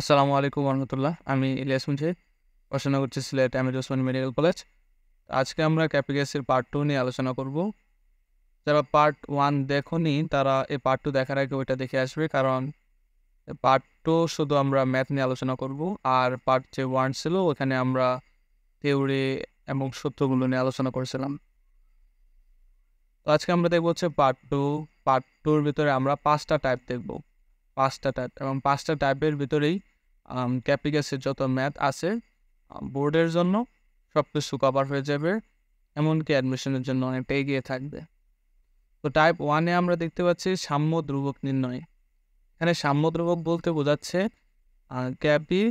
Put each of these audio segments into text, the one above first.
আসসালামু আলাইকুম রহমতুল্লাহ আমি ইলিয়াস মুজাহিদ পড়াশোনা করছি সিলেট আমির ওসমান মেডিকেল কলেজ আজকে আমরা ক্যাপিগ্যাসের পার্ট টু নিয়ে আলোচনা করব যারা পার্ট ওয়ান দেখনি তারা এই পার্ট টু দেখার আগে ওইটা দেখে আসবে কারণ পার্ট টু শুধু আমরা ম্যাথ নিয়ে আলোচনা করব আর পার্ট যে ওয়ান ছিল ওখানে আমরা থিওরি এবং সত্যগুলো নিয়ে আলোচনা করেছিলাম তো আজকে আমরা দেখবো হচ্ছে পার্ট টু পার্ট টুর ভিতরে আমরা পাঁচটা টাইপ দেখবো পাঁচটা টাইপ এবং পাঁচটা টাইপের ভিতরেই ক্যাপিগাসের যত ম্যাথ আছে বোর্ডের জন্য সব কিছু কভার হয়ে যাবে এমনকি অ্যাডমিশনের জন্য অনেকটা এগিয়ে থাকবে তো টাইপ ওয়ানে আমরা দেখতে পাচ্ছি সাম্য ধ্রুবক নির্ণয় এখানে সাম্য ধ্রুবক বলতে বোঝাচ্ছে ক্যাপি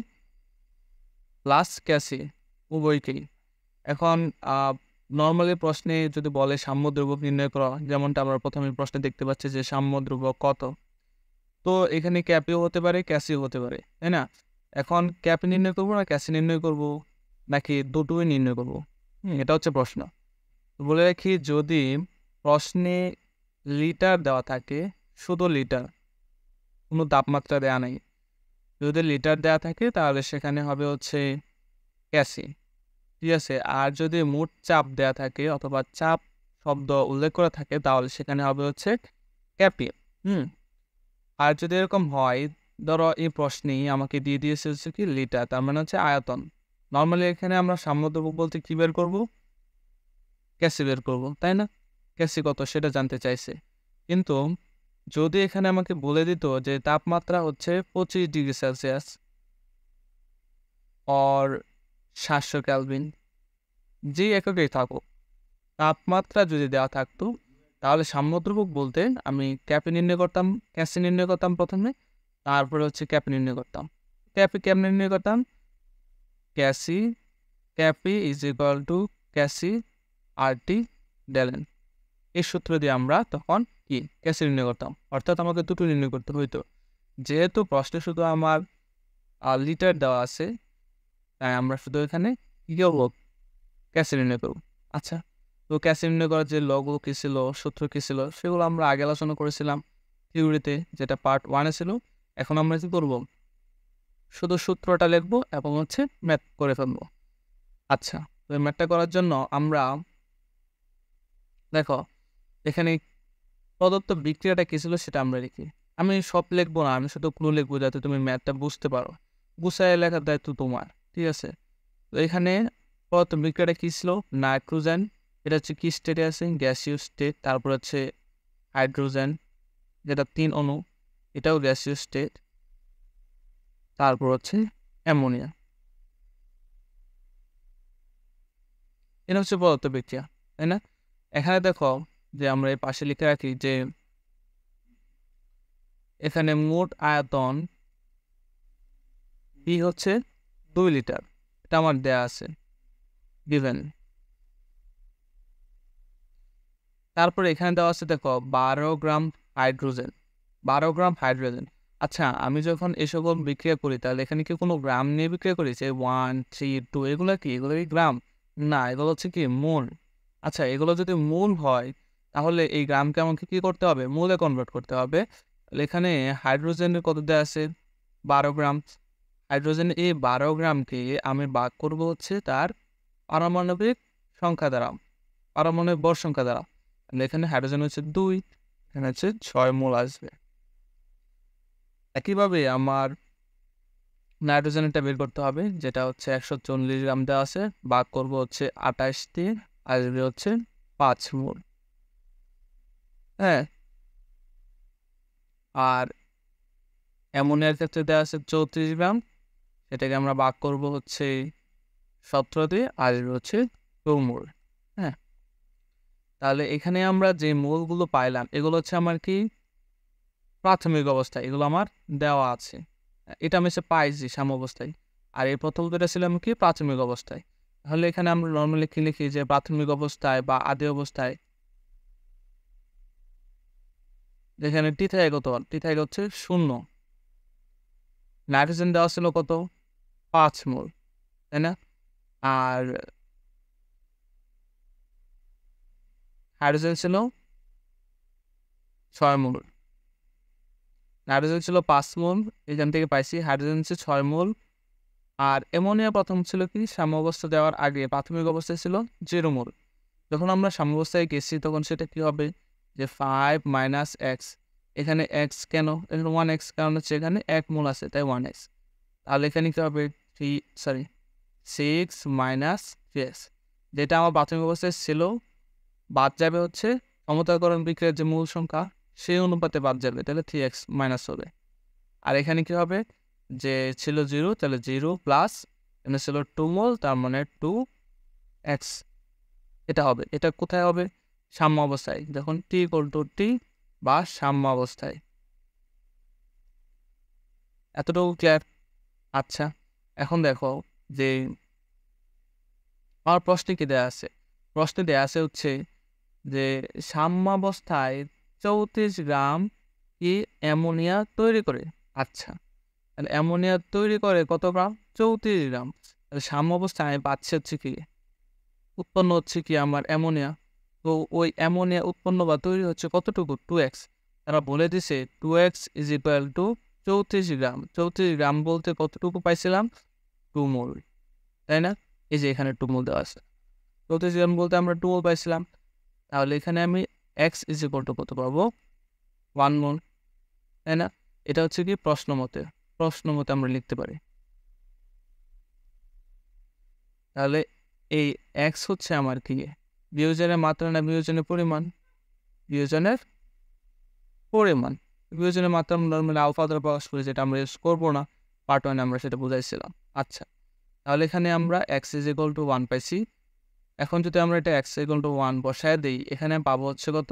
প্লাস ক্যাসি উভয়কেই এখন নর্মালি প্রশ্নে যদি বলে সাম্য ধ্রুবক নির্ণয় করা যেমনটা আমরা প্রথমে প্রশ্নে দেখতে পাচ্ছি যে সাম্য ধ্রুবক কত তো এখানে ক্যাপিও হতে পারে ক্যাসিও হতে পারে তাই না এখন ক্যাপ নির্ণয় করবো না ক্যাসি নির্ণয় করব নাকি দুটোই নির্ণয় করব এটা হচ্ছে প্রশ্ন বলে রাখি যদি প্রশ্নে লিটার দেওয়া থাকে শুধু লিটার কোনো তাপমাত্রা দেওয়া নেই যদি লিটার দেওয়া থাকে তাহলে সেখানে হবে হচ্ছে ক্যাসি ঠিক আছে আর যদি মোট চাপ দেওয়া থাকে অথবা চাপ শব্দ উল্লেখ করা থাকে তাহলে সেখানে হবে হচ্ছে ক্যাপি হুম আর যদি এরকম হয় ধরো এই প্রশ্নেই আমাকে দিয়ে দিয়েছে হচ্ছে কি লিটার তার মানে হচ্ছে আয়তন নর্মালি এখানে আমরা সাম্যদ্রব্য বলতে কী বের করবো ক্যাসি বের করবো তাই না ক্যাসি কত সেটা জানতে চাইছে কিন্তু যদি এখানে আমাকে বলে দিত যে তাপমাত্রা হচ্ছে পঁচিশ ডিগ্রি সেলসিয়াস অর সাতশো ক্যালভিন যে এককেই থাকুক তাপমাত্রা যদি দেওয়া থাকতো তাহলে সাম্যদ্রবক বলতে আমি ক্যাপে নির্ণয় করতাম ক্যাসে নির্ণয় করতাম প্রথমে তারপরে হচ্ছে ক্যাপে নির্ণয় করতাম ক্যাপে ক্যাপ নির্ণয় করতাম KC KP is equal to KC RT ডেলেন এই সূত্র দিয়ে আমরা তখন কি ক্যাসি নির্ণয় করতাম অর্থাৎ আমাকে দুটো নির্ণয় করতে হইতো যেহেতু প্রশ্নে শুধু আমার লিটার দেওয়া আছে তাই আমরা শুধু এখানে ইয়ে হোক ক্যাসি নির্ণয় করব আচ্ছা তো ক্যাসিমিনো করার যে লগো কী ছিল সূত্র কী ছিল সেগুলো আমরা আগে আলোচনা করেছিলাম থিওরিতে যেটা পার্ট ওয়ানে ছিল এখন আমরা কি করবো শুধু সূত্রটা লিখবো এবং হচ্ছে ম্যাথ করে ফেলবো আচ্ছা তো ম্যাথটা করার জন্য আমরা দেখো এখানে প্রদত্ত বিক্রিয়াটা কী ছিল সেটা আমরা লিখি আমি সব লিখবো না আমি শুধু ক্লু লিখবো যাতে তুমি ম্যাথটা বুঝতে পারো গুছায় লেখার দায়িত্ব তোমার ঠিক আছে তো এখানে প্রদত্ত বিক্রিয়াটা কী ছিল নাইট্রোজেন এটা হচ্ছে কি স্টেটে আছে গ্যাসীয় স্টেট তারপর হচ্ছে হাইড্রোজেন যেটা তিন অণু এটাও গ্যাসীয় স্টেট তারপর হচ্ছে অ্যামোনিয়া এটা হচ্ছে পদার্থ বিক্রিয়া তাই না এখানে দেখো যে আমরা এই পাশে লিখে রাখি যে এখানে মোট আয়তন বি হচ্ছে দুই লিটার এটা আমার দেয়া আছে গিভেন তারপরে এখানে দেওয়া আছে দেখো বারো গ্রাম হাইড্রোজেন বারো গ্রাম হাইড্রোজেন আচ্ছা আমি যখন এসব বিক্রিয়া করি তাহলে এখানে কি কোনো গ্রাম নিয়ে বিক্রিয়া করি যে ওয়ান থ্রি টু এগুলো কি এগুলো কি গ্রাম না এগুলো হচ্ছে কি মূল আচ্ছা এগুলো যদি মূল হয় তাহলে এই গ্রামকে আমাকে কী করতে হবে মূলে কনভার্ট করতে হবে এখানে হাইড্রোজেনের কত দেওয়া আছে বারো গ্রাম হাইড্রোজেন এই বারো গ্রামকে আমি ভাগ করব হচ্ছে তার পারমাণবিক সংখ্যা দ্বারা পারমাণবিক বর সংখ্যা দ্বারা এখানে হাইড্রোজেন হচ্ছে দুই এখানে হচ্ছে ছয় মোল আসবে একইভাবে আমার নাইট্রোজেনটা বের করতে হবে যেটা হচ্ছে একশো চল্লিশ গ্রাম দেওয়া আছে বাক করবো হচ্ছে আঠাশ দিয়ে আসবে হচ্ছে পাঁচ মোল হ্যাঁ আর অ্যামোনিয়ার ক্ষেত্রে দেওয়া আছে চৌত্রিশ গ্রাম সেটাকে আমরা বাক করবো হচ্ছে সতেরো দিয়ে আসবে হচ্ছে চৌমোল হ্যাঁ তাহলে এখানে আমরা যে মূলগুলো পাইলাম এগুলো হচ্ছে আমার কি প্রাথমিক অবস্থা এগুলো আমার দেওয়া আছে এটা আমি সে পাইছি সাম অবস্থায় আর এই প্রথম দুটা ছিল আমি কি প্রাথমিক অবস্থায় তাহলে এখানে আমরা নর্মালি কি লিখি যে প্রাথমিক অবস্থায় বা আদি অবস্থায় যেখানে টিথায় কত টিথায় হচ্ছে শূন্য নাইট্রোজেন দেওয়া ছিল কত পাঁচ মোল তাই না আর হাইড্রোজেন ছিল ছয় মূল নাইট্রোজেন ছিল পাঁচ মূল এখান থেকে পাইছি হাইড্রোজেন ছিল ছয় মূল আর অ্যামোনিয়া প্রথম ছিল কি সাম্যবস্থা দেওয়ার আগে প্রাথমিক অবস্থায় ছিল জিরো মোল যখন আমরা সাম্যবস্থায় গেছি তখন সেটা কি হবে যে ফাইভ মাইনাস এক্স এখানে এক্স কেন এখানে ওয়ান এক্স কারণ হচ্ছে এখানে এক মোল আছে তাই ওয়ান এক্স তাহলে এখানে কী হবে three sorry six minus three X যেটা আমার প্রাথমিক অবস্থায় ছিল বাদ যাবে হচ্ছে সমতাকরণ বিক্রিয়ার যে মূল সংখ্যা সেই অনুপাতে বাদ যাবে তাহলে থ্রি এক্স মাইনাস হবে আর এখানে কি হবে যে ছিল জিরো তাহলে জিরো প্লাস এখানে ছিল টু মোল তার মানে টু এক্স এটা হবে এটা কোথায় হবে সাম্য অবস্থায় দেখুন টি ইকোয়াল টু টি বা সাম্য অবস্থায় এতটুকু ক্লিয়ার আচ্ছা এখন দেখো যে আমার প্রশ্নে কি দেওয়া আছে প্রশ্নে দেওয়া আছে হচ্ছে যে সাম্যাবস্থায় চৌত্রিশ গ্রাম কি অ্যামোনিয়া তৈরি করে আচ্ছা তাহলে অ্যামোনিয়া তৈরি করে কত গ্রাম চৌত্রিশ গ্রাম সাম্যাবস্থায় আমি পাচ্ছি হচ্ছে কি উৎপন্ন হচ্ছে কি আমার অ্যামোনিয়া তো ওই অ্যামোনিয়া উৎপন্ন বা তৈরি হচ্ছে কতটুকু টু এক্স তারা বলে দিছে two x is equal to চৌত্রিশ গ্রাম চৌত্রিশ গ্রাম বলতে কতটুকু পাইছিলাম টু মোল তাই না এই যে এখানে টুমুল দেওয়া আছে চৌত্রিশ গ্রাম বলতে আমরা টুমুল পাইছিলাম তাহলে এখানে আমি এক্স ইজ ইকুয়াল টু করতে পাবো ওয়ান মোন তাই না এটা হচ্ছে কি প্রশ্ন মতে প্রশ্ন মতে আমরা লিখতে পারি তাহলে এই এক্স হচ্ছে আমার কি বিয়োজনের মাত্রা না বিয়োজনের পরিমাণ বিয়োজনের পরিমাণ বিয়োজনের মাত্রা আমরা নর্মালি আলফা দ্বারা প্রকাশ করি যেটা আমরা ইউজ করবো না পার্ট ওয়ানে আমরা সেটা বুঝাইছিলাম আচ্ছা তাহলে এখানে আমরা X is equal to one পাইছি এখন যদি আমরা এটা এক্স ইকুয়াল টু ওয়ান বসায় দিই এখানে পাবো হচ্ছে কত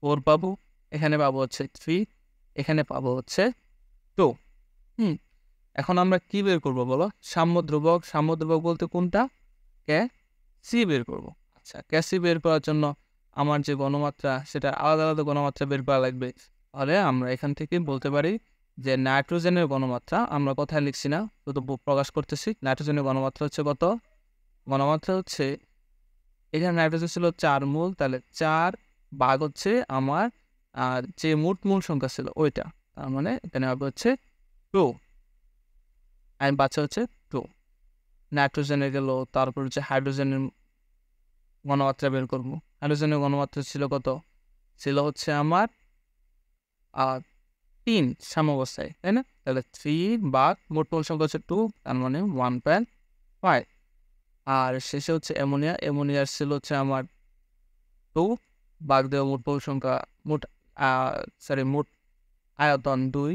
ফোর পাবো এখানে পাবো হচ্ছে থ্রি এখানে পাবো হচ্ছে টু হুম এখন আমরা কি বের করব বলো সাম্য ধ্রুবক সাম্য ধ্রুবক বলতে কোনটা কে সি বের করব আচ্ছা কে সি বের করার জন্য আমার যে গণমাত্রা সেটা আলাদা আলাদা গণমাত্রা বের করা লাগবে তাহলে আমরা এখান থেকে বলতে পারি যে নাইট্রোজেনের গণমাত্রা আমরা কোথায় লিখছি না শুধু প্রকাশ করতেছি নাইট্রোজেনের গণমাত্রা হচ্ছে কত গণমাত্রা হচ্ছে এখানে নাইট্রোজেন ছিল চার মূল তাহলে চার ভাগ হচ্ছে আমার আর যে মোট মূল সংখ্যা ছিল ওইটা তার মানে এখানে হবে হচ্ছে টু অ্যান্ড বাচ্চা হচ্ছে টু নাইট্রোজেনে গেল তারপর হচ্ছে হাইড্রোজেনের গণমাত্রা বের করবো হাইড্রোজেনের গণমাত্রা ছিল কত ছিল হচ্ছে আমার আর তিন সাম্যাবস্থায় তাই না তাহলে থ্রি বাঘ মোট মূল সংখ্যা হচ্ছে টু তার মানে ওয়ান পয়েন্ট ফাইভ আর শেষে হচ্ছে অ্যামোনিয়া অ্যামোনিয়ার সেল হচ্ছে আমার টু বাঘ দেওয়া মোট পরিসংখ্যা মোট সরি মোট আয়তন দুই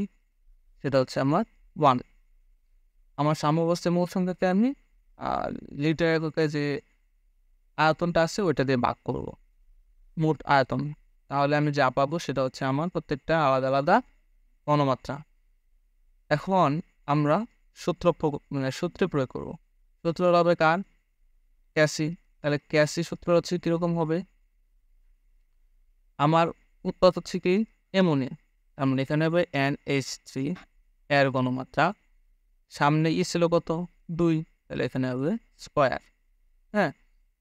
সেটা হচ্ছে আমার ওয়ান আমার সাম্যবস্থায় মোট সংখ্যাকে আমি লিটার এককে যে আয়তনটা আছে ওইটা দিয়ে ভাগ করব মোট আয়তন তাহলে আমি যা পাবো সেটা হচ্ছে আমার প্রত্যেকটা আলাদা আলাদা গণমাত্রা এখন আমরা সূত্র মানে সূত্রে প্রয়োগ করব সূত্র হবে কার ক্যাসি তাহলে ক্যাসি সূত্র হচ্ছে কীরকম হবে আমার উৎপাদ হচ্ছে কি অ্যামোনিয়া আমরা মানে এখানে হবে এন এইচ থ্রি এর গণমাত্রা সামনে ই e ছিল কত দুই তাহলে এখানে হবে স্কোয়ার হ্যাঁ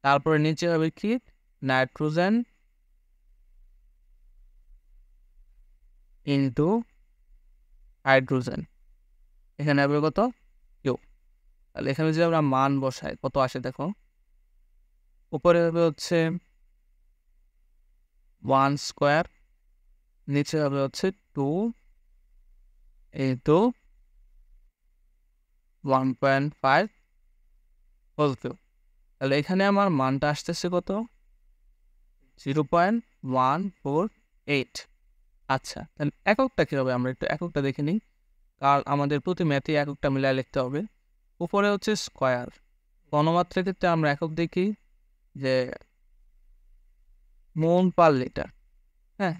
তারপরে নিচে হবে কি নাইট্রোজেন ইন্টু হাইড্রোজেন এখানে হবে কত কিউ তাহলে এখানে যদি আমরা মান বসাই কত আসে দেখো উপরে হবে হচ্ছে ওয়ান স্কোয়ার নিচে হবে হচ্ছে টু এই two one point five whole cube তাহলে এখানে আমার মানটা আসতেছে কত zero point one four eight আচ্ছা তাহলে এককটা কী হবে আমরা একটু এককটা দেখে নিই কারণ আমাদের প্রতি ম্যাথে এককটা মিলায় লিখতে হবে উপরে হচ্ছে স্কোয়ার গণমাত্রার ক্ষেত্রে আমরা একক দেখি যে মোল পার লিটার হ্যাঁ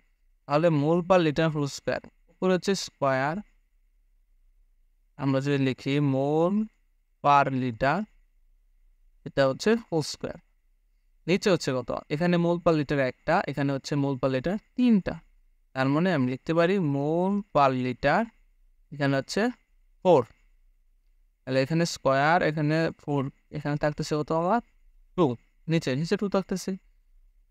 তাহলে মোল পার লিটার হল স্কোয়ার উপর হচ্ছে স্কোয়ার আমরা যদি লিখি মোল পার লিটার এটা হচ্ছে হোল স্কোয়ার নিচে হচ্ছে কত এখানে মোল পার লিটার একটা এখানে হচ্ছে মোল পার লিটার তিনটা তার মানে আমি লিখতে পারি মোল পার লিটার এখানে হচ্ছে ফোর তাহলে এখানে স্কোয়ার এখানে ফোর এখানে থাকতেছে কত আবার টু নিচে নিচে টু থাকতেছে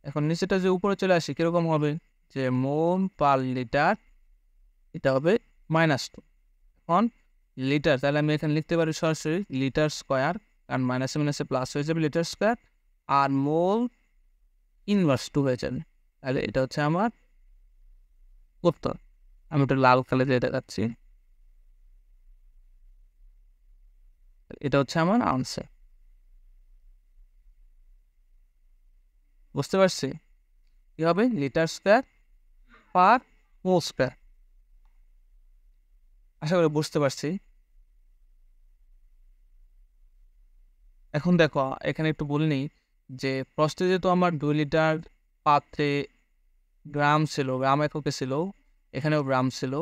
এখন নিচেটা যে উপরে চলে আসে কীরকম হবে যে মোম পার লিটার এটা হবে মাইনাস টু এখন লিটার তাহলে আমি এখানে লিখতে পারি সরাসরি লিটার স্কোয়ার কারণ মাইনাসে মাইনাসে প্লাস হয়ে যাবে লিটার স্কোয়ার আর মোল ইনভার্স টু হয়ে যাবে তাহলে এটা হচ্ছে আমার উত্তর আমি একটু লাল কালার দিয়ে দেখাচ্ছি এটা হচ্ছে আমার আনসার বুঝতে পারছি কী হবে litre square per mole square আশা করি বুঝতে পারছি এখন দেখো এখানে একটু নিই যে প্রশ্নে যেহেতু আমার দুই লিটার পাত্রে গ্রাম ছিল গ্রাম এককে ছিল এখানেও গ্রাম ছিল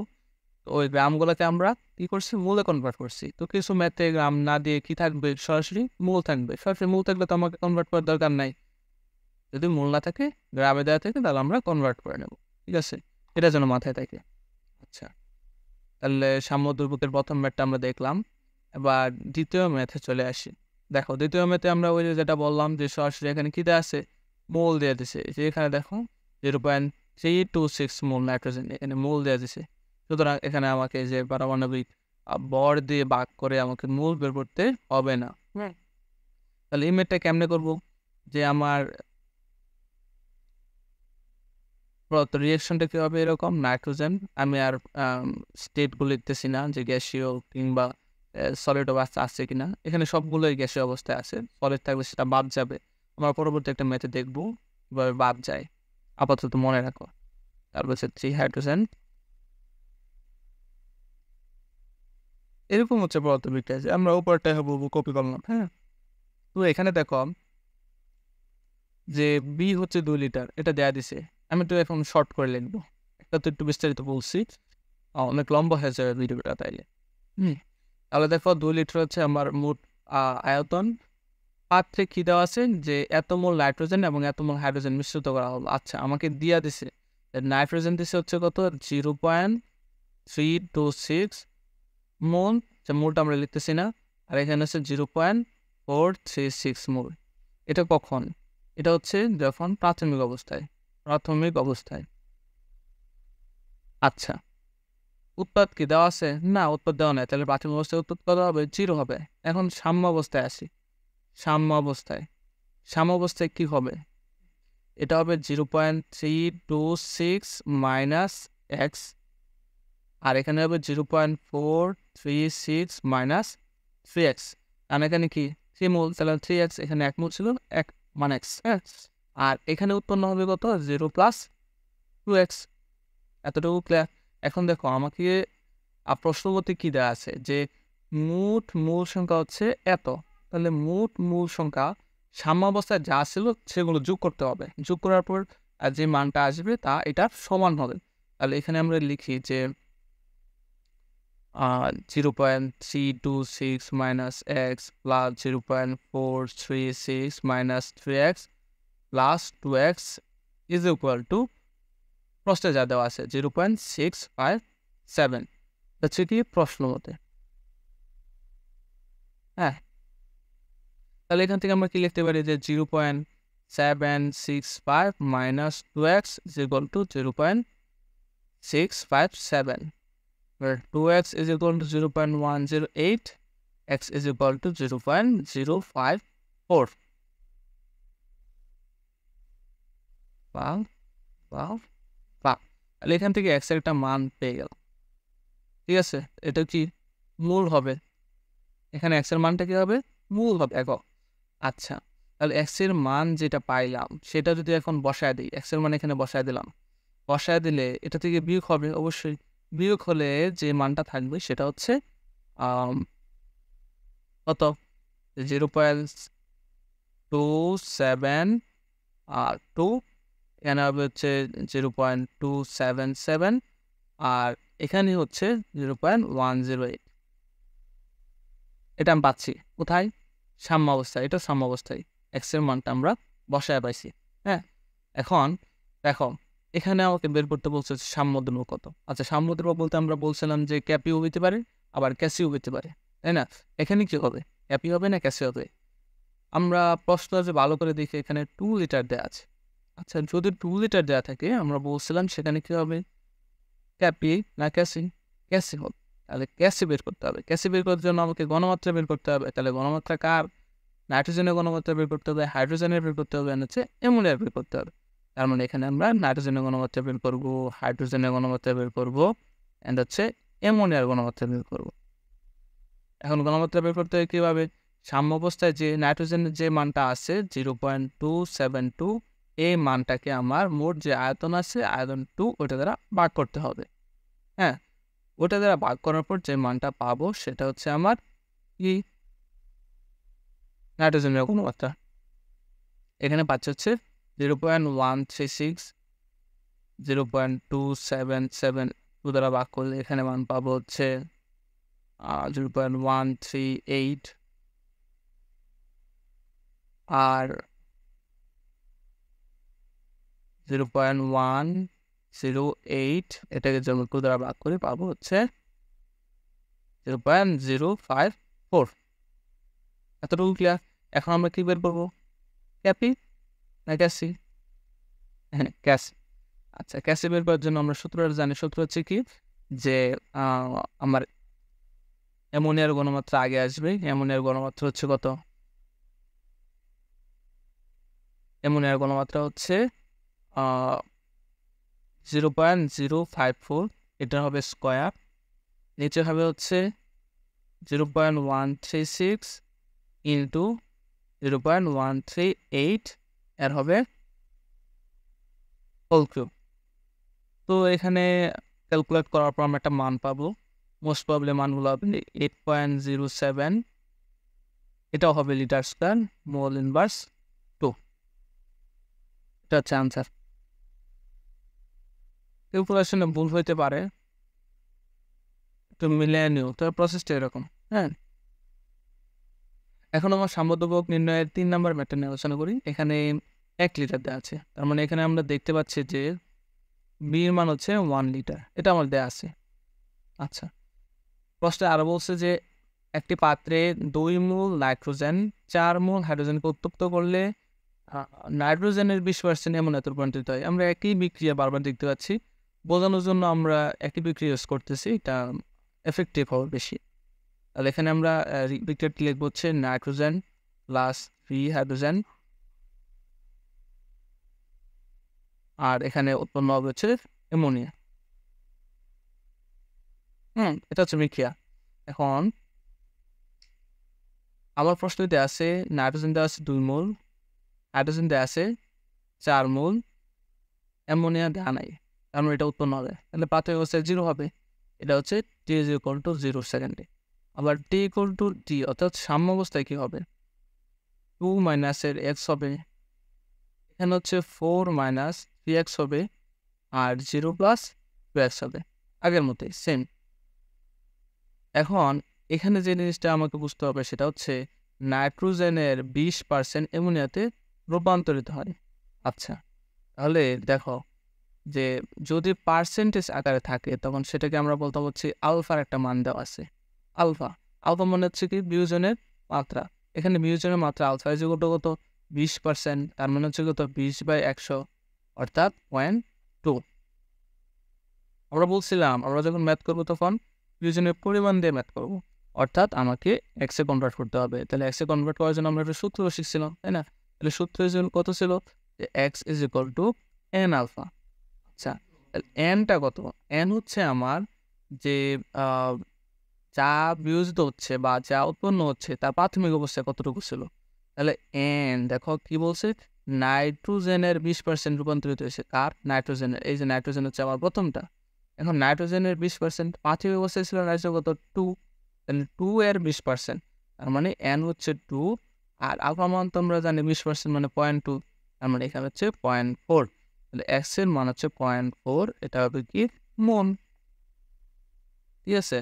তো ওই গ্রামগুলোকে আমরা কী করছি মূলে কনভার্ট করছি তো কিছু ম্যাথে গ্রাম না দিয়ে কি থাকবে সরাসরি মূল থাকবে সরাসরি মূল থাকলে তো আমাকে কনভার্ট করার দরকার নাই যদি মূল না থাকে গ্রামে দেওয়া থাকে তাহলে আমরা কনভার্ট করে নেব ঠিক আছে এটা যেন মাথায় থাকে আচ্ছা তাহলে সাম্য দুর্ভোগের প্রথম ম্যাথটা আমরা দেখলাম এবার দ্বিতীয় ম্যাথে চলে আসি দেখো দ্বিতীয় ম্যাথে আমরা ওই যেটা বললাম যে সরাসরি এখানে কী দেওয়া আছে মোল দেওয়া দিছে যে এখানে দেখো zero point three two six mole nitrogen এখানে মূল দেওয়া দিছে সুতরাং এখানে আমাকে যে পারমাণবিক বর দিয়ে বাক করে আমাকে মূল বের করতে হবে না তাহলে এই ম্যাথটা কেমনে করবো যে আমার প্রদত্ত রিয়েকশনটা কী হবে এরকম নাইট্রোজেন আমি আর স্টেটগুলো লিখতেছি না যে গ্যাসীয় কিংবা সলিড অবস্থা আছে কিনা এখানে সবগুলোই গ্যাসীয় অবস্থায় আছে সলিড থাকলে সেটা বাদ যাবে আমরা পরবর্তী একটা ম্যাথে দেখবো কীভাবে বাদ যায় আপাতত মনে রাখো তারপর হচ্ছে থ্রি হাইড্রোজেন এরকম হচ্ছে পদার্থ বিক্রিয়া যে আমরা উপরটা হব কপি করলাম হ্যাঁ তো এখানে দেখো যে বি হচ্ছে দুই লিটার এটা দেয়া দিছে আমি তো এখন শর্ট করে লিখবো এটা তো একটু বিস্তারিত বলছি অনেক লম্বা হয়ে যাবে ভিডিওটা তাইলে হুম তাহলে দেখো দুই লিটার হচ্ছে আমার মোট আয়তন পাত্রে কী দেওয়া আছে যে এত মোল নাইট্রোজেন এবং এত মোল হাইড্রোজেন মিশ্রিত করা হলো আচ্ছা আমাকে দিয়া দিছে নাইট্রোজেন দিছে হচ্ছে কত zero point three two six mole যে মোলটা আমরা লিখতেছি না আর এখানে হচ্ছে zero point four three six mole এটা কখন এটা হচ্ছে যখন প্রাথমিক অবস্থায় প্রাথমিক অবস্থায় আচ্ছা উৎপাদ কি দেওয়া আছে না উৎপাদ দেওয়া নেই তাহলে প্রাথমিক অবস্থায় উৎপাদ কত হবে জিরো হবে এখন সাম্য অবস্থায় আসি সাম্য অবস্থায় সাম্য অবস্থায় কি হবে এটা হবে zero point three two six minus X আর এখানে হবে zero point four three six minus three X আর মানে এখানে কি থ্রি মূল তাহলে থ্রি এক্স এখানে এক মূল ছিল এক মান এক্স হ্যাঁ আর এখানে উৎপন্ন হবে কত জিরো প্লাস টু এক্স এতটুকু ক্লিয়ার এখন দেখো আমাকে প্রশ্নপতি কী দেওয়া আছে যে মোট মূল সংখ্যা হচ্ছে এত তাহলে মোট মূল সংখ্যা সাম্যাবস্থায় যা ছিল সেগুলো যোগ করতে হবে যোগ করার পর যে মানটা আসবে তা এটা সমান হবে তাহলে এখানে আমরা লিখি যে zero point three two six minus x plus zero point four three six minus three X plus two X is equal to प्रश्न जा देव आज zero point six five seven हे कि प्रश्न मत हाँ तेल लिखते zero point seven six five minus two X is equal to zero point six five seven two X is equal to zero point one zero eight X is equal to zero point zero five four বাম বাম বাম তাহলে এখান থেকে x একটা মান পেয়ে গেল ঠিক আছে এটা কি মূল হবে এখানে এক্সের মানটা কী হবে মূল হবে একক আচ্ছা তাহলে এক্সের মান যেটা পাইলাম সেটা যদি এখন বসায় দিই এক্সের মান এখানে বসায় দিলাম বসায় দিলে এটা থেকে বিয়োগ হবে অবশ্যই বিয়োগ হলে যে মানটা থাকবে সেটা হচ্ছে কত zero point two seven two এখানে হবে হচ্ছে zero point two seven seven আর এখানে হচ্ছে zero point one zero eight এটা আমি পাচ্ছি কোথায় সাম্য অবস্থায় এটা সাম্য অবস্থায় এক্সের মানটা আমরা বসায় পাইছি হ্যাঁ এখন দেখো এখানে আমাকে বের করতে বলছে সাম্য ধ্রুব কত আচ্ছা সাম্য ধ্রুব বলতে আমরা বলছিলাম যে ক্যাপিও হইতে পারে আবার ক্যাসিও হইতে পারে তাই না এখানে কি হবে ক্যাপি হবে না ক্যাসি হবে আমরা প্রশ্ন যে ভালো করে দেখি এখানে টু লিটার দেওয়া আছে আচ্ছা যদি টু লিটার দেওয়া থাকে আমরা বলছিলাম সেখানে কী হবে ক্যাপি না ক্যাসি ক্যাসি হবে তাহলে ক্যাসি বের করতে হবে ক্যাসি বের করার জন্য আমাকে গণমাত্রা বের করতে হবে তাহলে গণমাত্রা কার নাইট্রোজেনের গণমাত্রা বের করতে হবে হাইড্রোজেনের বের করতে হবে হচ্ছে অ্যামোনিয়ার বের করতে হবে তার মানে এখানে আমরা নাইট্রোজেনের গণমাত্রা বের করবো হাইড্রোজেনের গণমাত্রা বের করবো অ্যান্ড হচ্ছে অ্যামোনিয়ার গণমাত্রা বের করবো এখন গণমাত্রা বের করতে হবে কীভাবে সাম্য অবস্থায় যে নাইট্রোজেনের যে মানটা আছে zero point two seven two এই মানটাকে আমার মোট যে আয়তন আছে আয়তন টু ওটা দ্বারা ভাগ করতে হবে হ্যাঁ ওটা দ্বারা ভাগ করার পর যে মানটা পাবো সেটা হচ্ছে আমার কি নাইট্রোজেনের মাত্রা এখানে পাচ্ছে হচ্ছে zero point one three six zero point two seven seven two দ্বারা ভাগ করলে এখানে মান পাবো হচ্ছে zero point one three eight আর zero point one zero eight এটাকে জন্ম দ্বারা ভাগ করে পাবো হচ্ছে zero point zero five four এতটুকু ক্লিয়ার এখন আমরা কী বের করবো ক্যাপি না ক্যাসি হ্যাঁ ক্যাসি আচ্ছা ক্যাসি বের করার জন্য আমরা সূত্রটা জানি সূত্র হচ্ছে কি যে আমার অ্যামোনিয়ার গণমাত্রা আগে আসবে অ্যামোনিয়ার গণমাত্রা হচ্ছে কত অ্যামোনিয়ার গণমাত্রা হচ্ছে zero point zero five four এটা হবে স্কোয়ার নিচে হবে হচ্ছে zero point one three six into zero point one three eight এর হবে হোল কিউব তো এখানে ক্যালকুলেট করার পর আমরা একটা মান পাবো মোস্ট প্রবলি মানগুলো আপনি এইট পয়েন্ট জিরো সেভেন এটাও হবে litre square mole inverse two এটা হচ্ছে আনসার ক্যালকুলেশনে ভুল হইতে পারে তুমি মিলিয়ে নিও তো প্রসেসটা এরকম হ্যাঁ এখন আমার সাম্বদ্যবক নির্ণয়ের তিন নম্বর ম্যাটার নিয়ে আলোচনা করি এখানে এক লিটার দেওয়া আছে তার মানে এখানে আমরা দেখতে পাচ্ছি যে বির মান হচ্ছে ওয়ান লিটার এটা আমার দেওয়া আছে আচ্ছা প্রশ্নে আরও বলছে যে একটি পাত্রে দুই মূল নাইট্রোজেন চার মূল হাইড্রোজেনকে উত্তপ্ত করলে নাইট্রোজেনের বিশ পার্সেন্ট এমন এত রূপান্তরিত হয় আমরা একই বিক্রিয়া বারবার দেখতে পাচ্ছি বোঝানোর জন্য আমরা অ্যাক্টিভিটি ইউজ করতেছি এটা এফেক্টিভ হবে বেশি তাহলে এখানে আমরা বিক্রিয়াটি লিখব হচ্ছে নাইট্রোজেন প্লাস ভি হাইড্রোজেন আর এখানে উৎপন্ন হবে হচ্ছে অ্যামোনিয়া হুম এটা হচ্ছে বিক্রিয়া এখন আমার প্রশ্নতে আছে নাইট্রোজেন দেওয়া আছে দুই মূল হাইড্রোজেন দেওয়া আছে চার মূল অ্যামোনিয়া দেওয়া নাই কারণ এটা উৎপন্ন হবে তাহলে পাথওয়ে হচ্ছে জিরো হবে এটা হচ্ছে T is equal to zero সেকেন্ডে আবার টি ইকুয়াল টু টি অর্থাৎ সাম্য অবস্থায় কী হবে টু মাইনাসের এক্স হবে এখানে হচ্ছে ফোর মাইনাস থ্রি এক্স হবে আর জিরো প্লাস টু এক্স হবে আগের মতে সেম এখন এখানে যে জিনিসটা আমাকে বুঝতে হবে সেটা হচ্ছে নাইট্রোজেনের বিশ পার্সেন্ট অ্যামোনিয়াতে রূপান্তরিত হয় আচ্ছা তাহলে দেখো যে যদি পার্সেন্টেজ আকারে থাকে তখন সেটাকে আমরা বলতে হচ্ছে আলফার একটা মান দেওয়া আছে আলফা আলফা মনে হচ্ছে কি বিয়োজনের মাত্রা এখানে বিয়োজনের মাত্রা আলফা যে কত কত বিশ পার্সেন্ট তার মানে হচ্ছে কত বিশ বাই একশো অর্থাৎ পয়েন্ট টু আমরা বলছিলাম আমরা যখন ম্যাথ করবো তখন বিয়োজনের পরিমাণ দিয়ে ম্যাথ করবো অর্থাৎ আমাকে এক্সে কনভার্ট করতে হবে তাহলে এক্সে কনভার্ট করার জন্য আমরা একটা সূত্র শিখছিলাম তাই না তাহলে সূত্র কত ছিল যে X is equal to N alpha আচ্ছা এনটা কত এন হচ্ছে আমার যে যা বিয়োজিত হচ্ছে বা যা উৎপন্ন হচ্ছে তার প্রাথমিক অবস্থায় কতটুকু ছিল তাহলে এন দেখো কি বলছে নাইট্রোজেনের বিশ পার্সেন্ট রূপান্তরিত হয়েছে কার নাইট্রোজেনের এই যে নাইট্রোজেন হচ্ছে আমার প্রথমটা এখন নাইট্রোজেনের বিশ পার্সেন্ট প্রাথমিক অবস্থায় ছিল নাইট্রোজেন কত টু তাহলে টু এর বিশ পার্সেন্ট তার মানে এন হচ্ছে টু আর আক্রমণ তোমরা জানি বিশ পার্সেন্ট মানে পয়েন্ট টু তার মানে এখানে হচ্ছে পয়েন্ট ফোর তাহলে এক্সের মান হচ্ছে পয়েন্ট ফোর এটা হবে কি মন ঠিক আছে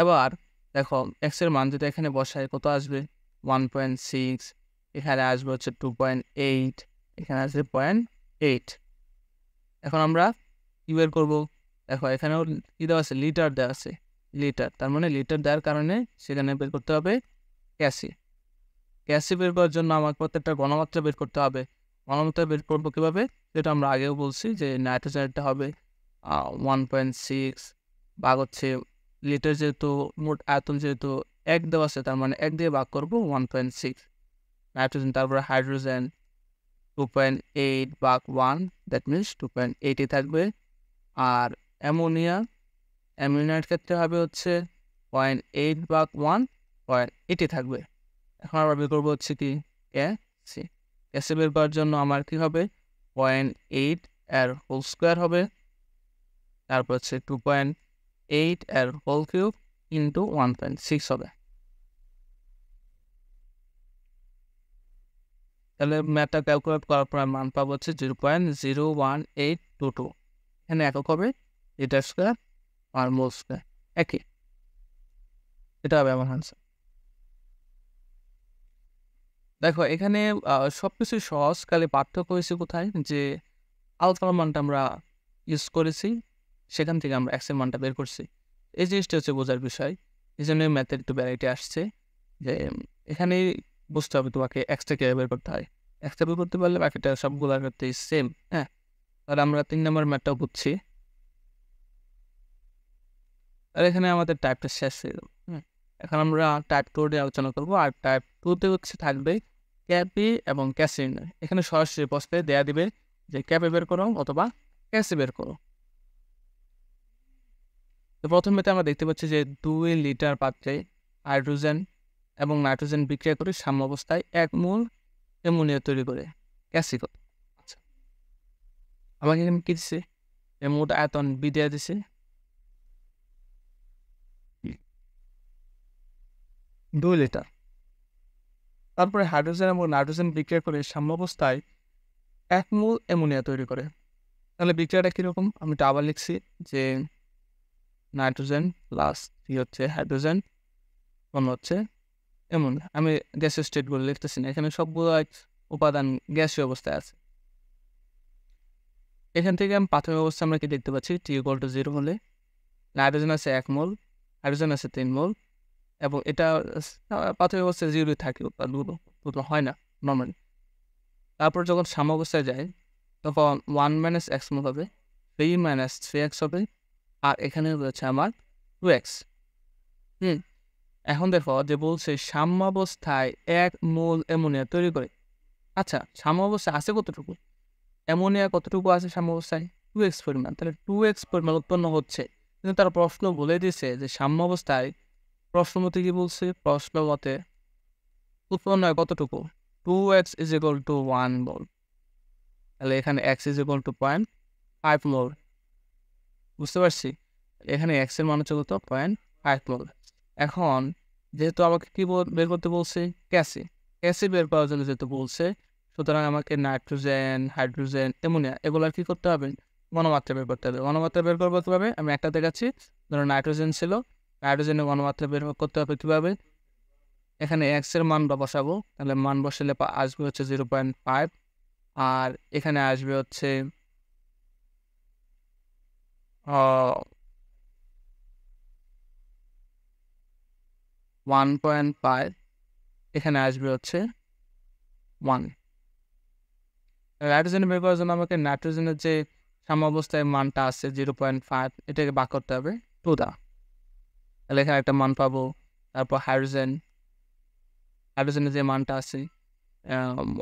এবার দেখো এক্স এর মান যদি এখানে বসায় কত আসবে ওয়ান পয়েন্ট সিক্স এখানে আসবে হচ্ছে টু পয়েন্ট এইট এখানে আসবে পয়েন্ট এইট এখন আমরা কি বের করবো দেখো এখানেও কী দেওয়া আছে লিটার দেওয়া আছে লিটার তার মানে লিটার দেওয়ার কারণে সেখানে বের করতে হবে ক্যাসি ক্যাসি বের করার জন্য আমাকে প্রত্যেকটা গণমাত্রা বের করতে হবে বানানোটা বের করবো কীভাবে যেটা আমরা আগেও বলছি যে নাইট্রোজেনটা হবে ওয়ান পয়েন্ট সিক্স ভাগ হচ্ছে লিটার যেহেতু মোট আয়তন যেহেতু এক দেওয়া আছে তার মানে এক দিয়ে ভাগ করবো ওয়ান পয়েন্ট সিক্স নাইট্রোজেন তারপরে হাইড্রোজেন টু পয়েন্ট এইট বাঘ one that means two point এইটে থাকবে আর অ্যামোনিয়া অ্যামোনিয়ার ক্ষেত্রে হবে হচ্ছে পয়েন্ট এইট বাঘ ওয়ান পয়েন্ট এইটে থাকবে এখন আবার বের করবো হচ্ছে কি এ সি এসে বের করার জন্য আমার কী হবে পয়েন্ট এইট এর হোল স্কোয়ার হবে তারপর হচ্ছে টু পয়েন্ট এইট এর whole cube into one point six হবে তাহলে ম্যাথটা ক্যালকুলেট করার পর মান পাবো হচ্ছে zero point zero one eight two two এখানে একক হবে এটা স্কোয়ার আর মোল স্কোয়ার একই এটা হবে আমার আনসার দেখো এখানে সব সহজ কালে পার্থক্য হয়েছে কোথায় যে আলফার মানটা আমরা ইউজ করেছি সেখান থেকে আমরা এক্সের মানটা বের করছি এই জিনিসটা হচ্ছে বোঝার বিষয় এই জন্য ম্যাথের একটু ভ্যারাইটি আসছে যে এখানে বুঝতে হবে তোমাকে এক্সট্রা কীভাবে বের করতে হয় এক্সট্রা বের করতে পারলে বাকিটা সবগুলোর ক্ষেত্রে সেম হ্যাঁ তাহলে আমরা তিন নম্বর ম্যাথটাও বুঝছি আর এখানে আমাদের টাইপটা শেষ হয়ে গেল হ্যাঁ? এখন আমরা টাইপ টু নিয়ে আলোচনা করবো আর টাইপ টুতে হচ্ছে থাকবে ক্যাপি এবং ক্যাসিন এখানে সরাসরি প্রশ্নে দেয়া দিবে যে ক্যাপে বের করো অথবা ক্যাসে বের করো তো প্রথমেতে আমরা দেখতে পাচ্ছি যে দুই লিটার পাত্রে হাইড্রোজেন এবং নাইট্রোজেন বিক্রিয়া করে সাম্য অবস্থায় এক মূল অ্যামোনিয়া তৈরি করে ক্যাসি আচ্ছা আমাকে এখানে কী দিছে মোট আয়তন বি দেওয়া দিছে দুই লিটার তারপরে হাইড্রোজেন এবং নাইট্রোজেন বিক্রিয়া করে সাম্যাবস্থায় এক মূল অ্যামোনিয়া তৈরি করে তাহলে বিক্রিয়াটা কীরকম আমি এটা আবার লিখছি যে নাইট্রোজেন প্লাস কি হচ্ছে হাইড্রোজেন অন্য হচ্ছে এমন আমি গ্যাসের স্টেটগুলো লিখতেছি না এখানে সবগুলো উপাদান গ্যাসীয় অবস্থায় আছে এখান থেকে আমি প্রাথমিক অবস্থা আমরা কি দেখতে পাচ্ছি টি ইকুয়াল টু জিরো হলে নাইট্রোজেন আছে এক মোল হাইড্রোজেন আছে তিন মোল এবং এটা প্রাথমিক অবস্থায় জিরো থাকে উৎপাদন হয় না নর্মালি তারপর যখন অবস্থায় যায় তখন ওয়ান মাইনাস এক্স মত হবে থ্রি মাইনাস থ্রি এক্স হবে আর এখানে রয়েছে আমার টু এক্স হুম এখন দেখো যে বলছে সাম্যাবস্থায় এক মূল অ্যামোনিয়া তৈরি করে আচ্ছা সাম্যাবস্থা আছে কতটুকু অ্যামোনিয়া কতটুকু আছে সাম্যাবস্থায় টু এক্স পরিমাণ তাহলে টু এক্স পরিমাণ উৎপন্ন হচ্ছে কিন্তু তার প্রশ্ন বলে দিছে যে সাম্যাবস্থায় প্রশ্ন মতে কি বলছে প্রশ্ন মতে উৎপন্ন হয় কতটুকু two x is equal to one mole তাহলে এখানে X is equal to point five mole বুঝতে পারছি এখানে এক্সের মান হচ্ছে কত পয়েন্ট ফাইভ মোল এখন যেহেতু আমাকে কি বের করতে বলছে ক্যাসি ক্যাসি বের করার জন্য যেহেতু বলছে সুতরাং আমাকে নাইট্রোজেন হাইড্রোজেন অ্যামোনিয়া এগুলো আর কি করতে হবে গণমাত্রা বের করতে হবে গণমাত্রা বের করবো কীভাবে আমি একটা দেখাচ্ছি ধরো নাইট্রোজেন ছিল হাইড্রোজেনের ঘনমাত্রা বের করতে হবে কীভাবে এখানে এক্সের মান বসাবো তাহলে মান বসালে আসবে হচ্ছে জিরো পয়েন্ট ফাইভ আর এখানে আসবে হচ্ছে ওয়ান পয়েন্ট ফাইভ এখানে আসবে হচ্ছে ওয়ান নাইট্রোজেন বের করার জন্য আমাকে নাইট্রোজেনের যে সাম্যাবস্থায় মানটা আছে জিরো পয়েন্ট ফাইভ এটাকে বাক করতে হবে টু দা তাহলে এখানে একটা মান পাবো তারপর হাইড্রোজেন হাইড্রোজেনের যে মানটা আছে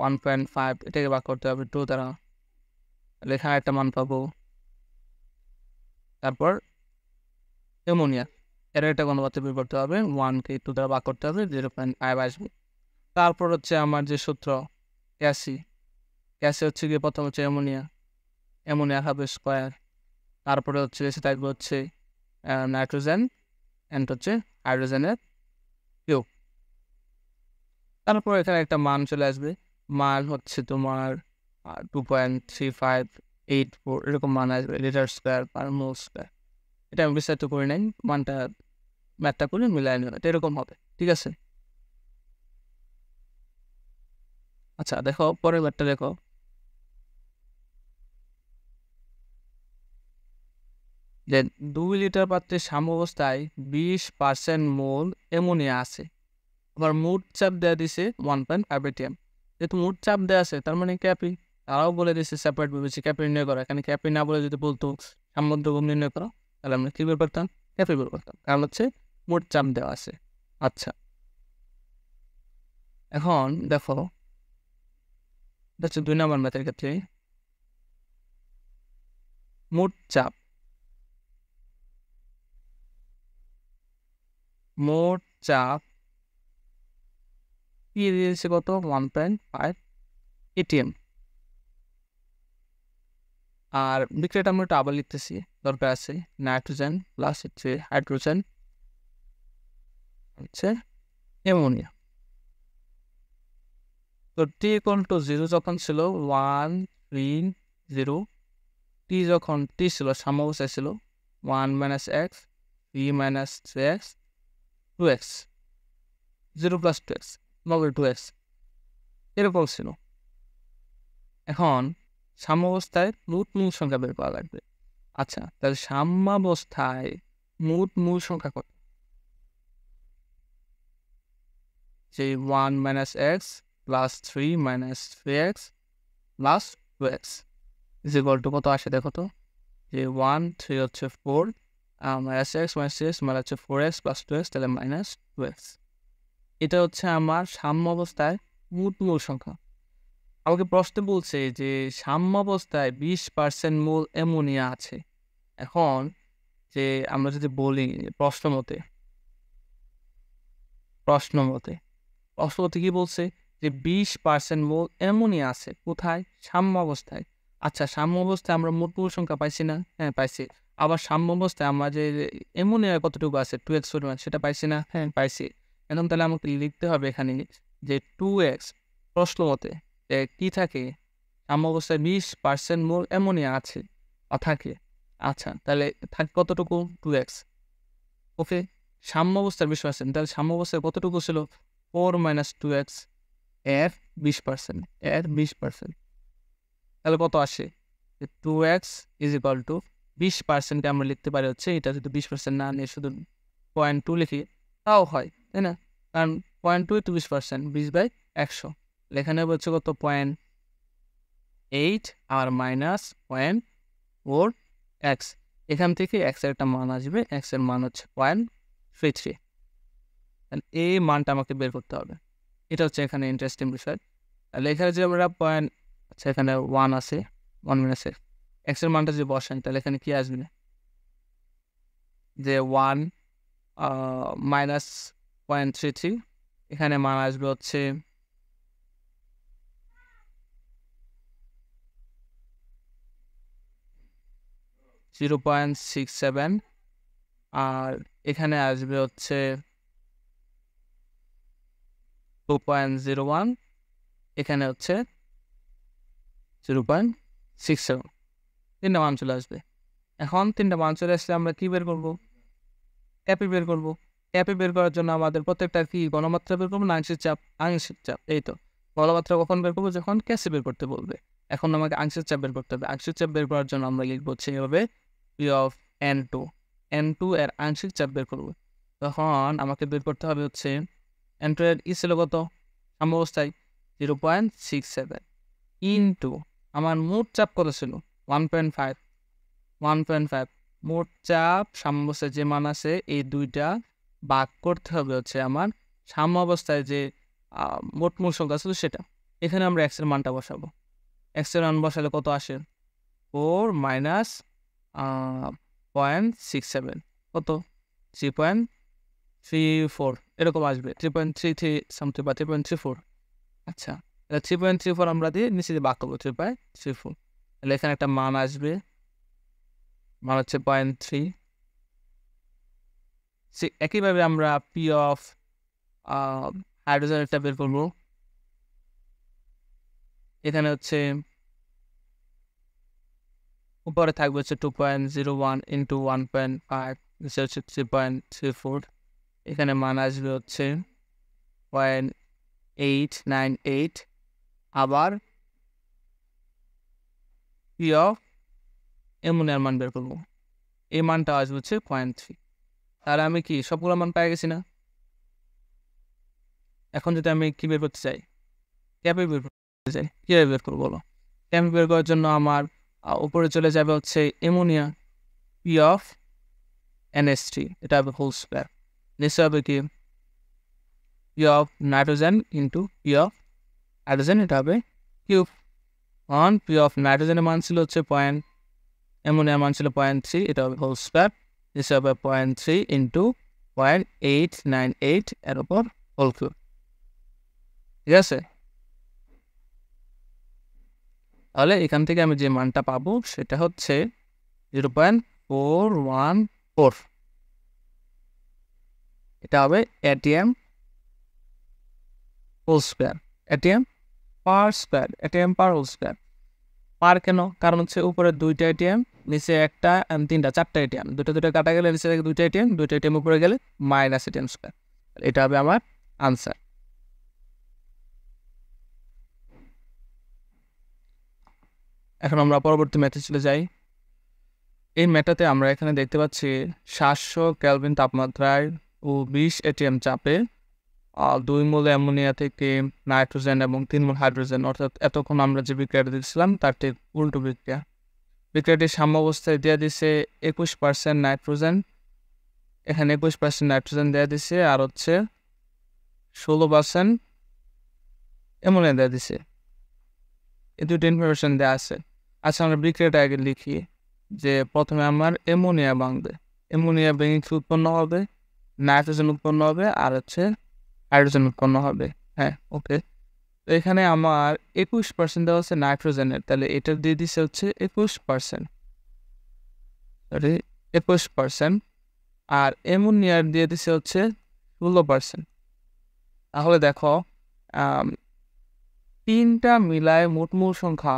ওয়ান পয়েন্ট ফাইভ এটাকে বাক করতে হবে টু দ্বারা তাহলে এখানে একটা মান পাবো তারপর অ্যামোনিয়া এর একটা গণপাত্রে বের করতে হবে ওয়ানকে টু দ্বারা বাক করতে হবে জিরো পয়েন্ট ফাইভ আসবে তারপর হচ্ছে আমার যে সূত্র ক্যাসি ক্যাসি হচ্ছে গিয়ে প্রথম হচ্ছে অ্যামোনিয়া অ্যামোনিয়া হবে স্কোয়ার তারপরে হচ্ছে এসে থাকবে হচ্ছে নাইট্রোজেন এন্ড হচ্ছে হাইড্রোজেনের কিউ তারপর এখানে একটা মান চলে আসবে মান হচ্ছে তোমার two point three five eight four এরকম মান আসবে litre square per mole square এটা আমি বিস্তারিত করে নেন মানটা ম্যাথটা করে মিলাই নেব এটা এরকম হবে ঠিক আছে আচ্ছা দেখো পরের ম্যাথটা দেখো যে দুই লিটার পাত্রে অবস্থায় বিশ পার্সেন্ট মোল অ্যামোনিয়া আছে আবার মোট চাপ দেওয়া দিছে ওয়ান পয়েন্ট ফাইভ এটিএম যেহেতু মোট চাপ দেওয়া আছে তার মানে ক্যাপি তারাও বলে দিছে সেপারেট ভেবেছি ক্যাপি নির্ণয় করা এখানে ক্যাপি না বলে যদি বলতো সাম্যদ্রব্য নির্ণয় করো তাহলে আমরা কী বের করতাম ক্যাপি বের করতাম কারণ হচ্ছে মোট চাপ দেওয়া আছে আচ্ছা এখন দেখো এটা হচ্ছে দুই নম্বর ম্যাথের ক্ষেত্রে মোট চাপ মোট চাপ দিয়ে দিয়েছে কত ওয়ান পয়েন্ট ফাইভ এটিএম আর বিক্রিয়াটা আমরা আবার লিখতেছি দরকার আছে নাইট্রোজেন প্লাস হচ্ছে হাইড্রোজেন হচ্ছে অ্যামোনিয়া তো টি ইকুয়াল টু জিরো যখন ছিল ওয়ান থ্রি জিরো টি যখন টি ছিল সাম্যবস্থায় ছিল one minus X three minus x two X zero plus two X নবে টু এক্স এরকম ছিল এখন সাম্যাবস্থায় রুট মূল সংখ্যা বের করা লাগবে আচ্ছা তাহলে সাম্যাবস্থায় মোট মূল সংখ্যা কত যে one minus x plus three minus three X plus two X যে ইকুয়াল টু কত আসে দেখো তো যে ওয়ান থ্রি হচ্ছে four minus X minus X মানে হচ্ছে four X plus two X তাহলে মাইনাস টু এক্স এটা হচ্ছে আমার সাম্য অবস্থায় মোট মূল সংখ্যা আমাকে প্রশ্ন বলছে যে সাম্য অবস্থায় বিশ পার্সেন্ট মূল অ্যামোনিয়া আছে এখন যে আমরা যদি বলি প্রশ্ন মতে প্রশ্ন মতে প্রশ্ন মতে কী বলছে যে বিশ পার্সেন্ট মূল অ্যামোনিয়া আছে কোথায় সাম্য অবস্থায় আচ্ছা সাম্য অবস্থায় আমরা মোট মূল সংখ্যা পাইছি না হ্যাঁ পাইছি আবার সাম্য অবস্থায় আমাদের এমন কতটুকু আছে টু এক্স পরিমাণ সেটা পাইছি না হ্যাঁ পাইছি এখন তাহলে আমাকে লিখতে হবে এখানে যে টু এক্স প্রশ্ন মতে কী থাকে সাম্য অবস্থায় বিশ পার্সেন্ট মোর এমনই আছে থাকে আচ্ছা তাহলে থাকে কতটুকু টু এক্স ওকে সাম্য অবস্থার বিশ পার্সেন্ট তাহলে সাম্য অবস্থায় কতটুকু ছিল ফোর মাইনাস টু এক্স এর বিশ পার্সেন্ট এর বিশ পার্সেন্ট তাহলে কত আসে two x is equal to বিশ পার্সেন্টে আমরা লিখতে পারি হচ্ছে এটা যদি বিশ পার্সেন্ট না নিয়ে শুধু পয়েন্ট টু লিখি তাও হয় তাই না কারণ পয়েন্ট টু টু বিশ পার্সেন্ট বিশ বাই একশো লেখানে বলছে কত পয়েন্ট এইট আর মাইনাস পয়েন্ট ফোর এক্স এখান থেকে এক্সের একটা মান আসবে এক্সের মান হচ্ছে পয়েন্ট থ্রি থ্রি এই মানটা আমাকে বের করতে হবে এটা হচ্ছে এখানে ইন্টারেস্টিং বিষয় তাহলে এখানে যে আমরা পয়েন্ট আচ্ছা এখানে ওয়ান আছে ওয়ান মাইনাস এক্সের মানটা যদি বসান তাহলে এখানে কি আসবে যে one minus point three three এখানে মান আসবে হচ্ছে জিরো পয়েন্ট সিক্স সেভেন আর এখানে আসবে হচ্ছে টু পয়েন্ট জিরো ওয়ান এখানে হচ্ছে জিরো পয়েন্ট সিক্স সেভেন তিনটা মান চলে আসবে এখন তিনটা মান চলে আসলে আমরা কী বের করবো ক্যাপি বের করবো ক্যাপি বের করার জন্য আমাদের প্রত্যেকটা কি গণমাত্রা বের করবো না আংশিক চাপ আংশিক চাপ এই তো গণমাত্রা কখন বের করবো যখন ক্যাশে বের করতে বলবে এখন আমাকে আংশিক চাপ বের করতে হবে আংশিক চাপ বের করার জন্য আমরা লিখবো হচ্ছে হবে P of N two N two এর আংশিক চাপ বের করবো তখন আমাকে বের করতে হবে হচ্ছে এন টু এর ই e ছিল কত অবস্থায় zero point six seven into আমার মোট চাপ কত ছিল one point five one point five মোট চাপ সাম্যবস্থায় যে মান আছে এই দুইটা ভাগ করতে হবে হচ্ছে আমার সাম্য অবস্থায় যে মোট মূল সংখ্যা ছিল সেটা এখানে আমরা এক্সের মানটা বসাবো এক্সের মান বসালে কত আসে four minus point six seven কত থ্রি পয়েন্ট থ্রি ফোর এরকম আসবে three point three three something বা থ্রি পয়েন্ট থ্রি ফোর আচ্ছা থ্রি পয়েন্ট থ্রি ফোর আমরা দিয়ে নিচে দিয়ে বাক করবো থ্রি পয়েন্ট থ্রি ফোর তাহলে এখানে একটা মান আসবে মান হচ্ছে পয়েন্ট থ্রি সে একইভাবে আমরা পি অফ হাইড্রোজেনটা বের করব এখানে হচ্ছে উপরে থাকবে হচ্ছে two point zero one into one point five নিচে হচ্ছে থ্রি পয়েন্ট থ্রি ফোর এখানে মান আসবে হচ্ছে পয়েন্ট এইট নাইন এইট আবার পি অফ অ্যামোনিয়ার মান বের করবো এই মানটা আসবে হচ্ছে পয়েন্ট থ্রি তাহলে আমি কি সবগুলো মান পেয়ে গেছি না এখন যদি আমি কী বের করতে চাই ক্যাপে বের করতে চাই কীভাবে বের করবো বলো ক্যাপে বের করার জন্য আমার উপরে চলে যাবে হচ্ছে অ্যামোনিয়া পি অফ এনএসটি এটা হবে হোল স্কোয়ার নিচে হবে কি P of nitrogen into P of hydrogen এটা হবে কিউব অন পি অফ নাইট্রোজেনের মান ছিল হচ্ছে পয়েন্ট অ্যামোনিয়ার মান ছিল পয়েন্ট থ্রি এটা হবে হোল স্কোয়ার দিস হবে point three into point eight nine eight এর ওপর হোল কিউব ঠিক আছে তাহলে এখান থেকে আমি যে মানটা পাবো সেটা হচ্ছে zero point four one four এটা হবে ATM whole square ATM per square ATM per whole square per কেন কারণ হচ্ছে উপরে দুইটা এটিএম নিচে একটা তিনটা চারটা এটিএম দুটো দুটো কাটা গেলে নিচে থেকে দুইটা এটিএম দুইটা এটিএম উপরে গেলে মাইনাস এটিএম স্কোয়ার এটা হবে আমার আনসার এখন আমরা পরবর্তী ম্যাথে চলে যাই এই ম্যাটাতে আমরা এখানে দেখতে পাচ্ছি সাতশো ক্যালভিন তাপমাত্রায় ও বিশ এটিএম চাপে দুই মূল অ্যামোনিয়া থেকে নাইট্রোজেন এবং তিন মূল হাইড্রোজেন অর্থাৎ এতক্ষণ আমরা যে বিক্রিয়াটা দিচ্ছিলাম তার ঠিক উল্টো বিক্রিয়া সাম্য সাম্যাবস্থায় দেওয়া দিছে একুশ পার্সেন্ট নাইট্রোজেন এখানে একুশ পার্সেন্ট নাইট্রোজেন দেওয়া দিছে আর হচ্ছে ষোলো পার্সেন্ট অ্যামোনিয়া দেওয়া দিছে এ দুটো ইনফরমেশন দেওয়া আছে আচ্ছা আমরা বিক্রিয়াটা আগে লিখি যে প্রথমে আমার অ্যামোনিয়া ভাঙবে অ্যামোনিয়া ভেঙে উৎপন্ন হবে নাইট্রোজেন উৎপন্ন হবে আর হচ্ছে হাইড্রোজেন উৎপন্ন হবে হ্যাঁ ওকে তো এখানে আমার একুশ পার্সেন্ট দেওয়া হচ্ছে নাইট্রোজেনের তাহলে এটা দিয়ে দিচ্ছে হচ্ছে একুশ পার্সেন্ট সরি একুশ পার্সেন্ট আর অ্যামোনিয়ার দিয়ে দিচ্ছে হচ্ছে ষোলো পার্সেন্ট তাহলে দেখো তিনটা মিলায় মোট মূল সংখ্যা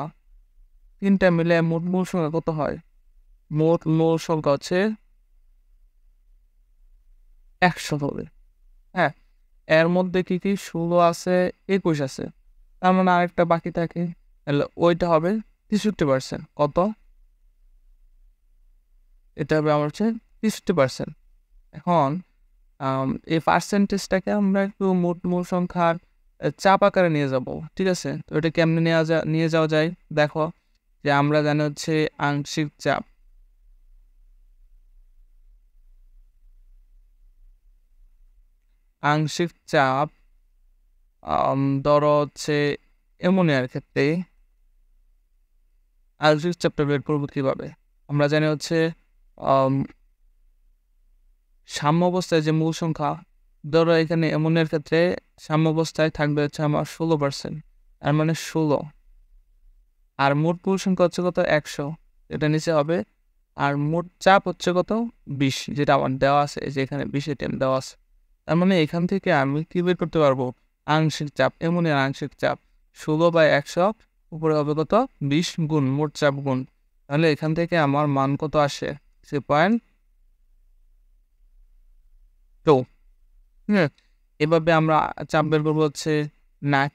তিনটা মিলায় মোট মূল সংখ্যা কত হয় মোট মূল সংখ্যা হচ্ছে একশো হবে হ্যাঁ এর মধ্যে কি কি ষোলো আছে একুশ আছে তার মানে আরেকটা বাকি থাকে তাহলে ওইটা হবে তেষট্টি পার্সেন্ট কত এটা হবে আমার হচ্ছে তেষট্টি পার্সেন্ট এখন এই পার্সেন্টেজটাকে আমরা একটু মোট মূল সংখ্যার চাপ আকারে নিয়ে যাব ঠিক আছে তো এটা কেমনে নেওয়া যা নিয়ে যাওয়া যায় দেখো যে আমরা জানি হচ্ছে আংশিক চাপ আংশিক চাপ ধরো হচ্ছে অ্যামোনিয়ার ক্ষেত্রে আংশিক চাপটা বের করবো কীভাবে আমরা জানি হচ্ছে সাম্য অবস্থায় যে মূল সংখ্যা ধরো এখানে অ্যামোনিয়ার ক্ষেত্রে সাম্য অবস্থায় থাকবে হচ্ছে আমার ষোলো পার্সেন্ট আর মানে ষোলো আর মোট মূল সংখ্যা হচ্ছে কত একশো এটা নিচে হবে আর মোট চাপ হচ্ছে কত বিশ যেটা আমার দেওয়া আছে যে এখানে বিশ এটিএম দেওয়া আছে তার মানে এখান থেকে আমি কি বের করতে পারবো আংশিক চাপ এমনই আংশিক চাপ ষোলো বা একশো উপরে হবে কত বিশ গুণ মোট চাপ গুণ তাহলে এখান থেকে আমার মান কত আসে সে পয়েন্ট টু হ্যাঁ এভাবে আমরা চাপ বের করবো হচ্ছে নাট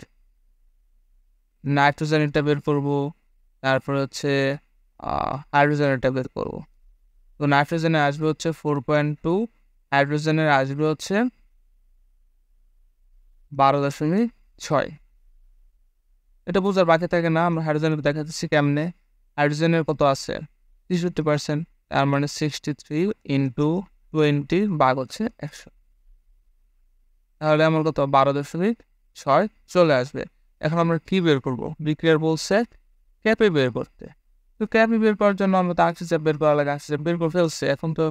নাইট্রোজেনেরটা বের করবো তারপর হচ্ছে হাইড্রোজেনেরটা বের করবো তো নাইট্রোজেনে আসবে হচ্ছে ফোর পয়েন্ট টু হাইড্রোজেনের আসবে হচ্ছে বারো দশমিক ছয় এটা বোঝার বাকি থাকে না আমরা হাইড্রোজেনের দেখাচ্ছি কেমনে হাইড্রোজেনের কত আছে তেষট্টি পার্সেন্ট তার মানে সিক্সটি থ্রি ইন্টু টোয়েন্টি বাঘ হচ্ছে একশো তাহলে আমার কত বারো দশমিক ছয় চলে আসবে এখন আমরা কি বের করবো বিক্রিয়ার বলছে ক্যাপে বের করতে তো ক্যাপে বের করার জন্য আমরা তো আংশি বের করা লাগে আংশি বের করে ফেলছে এখন তো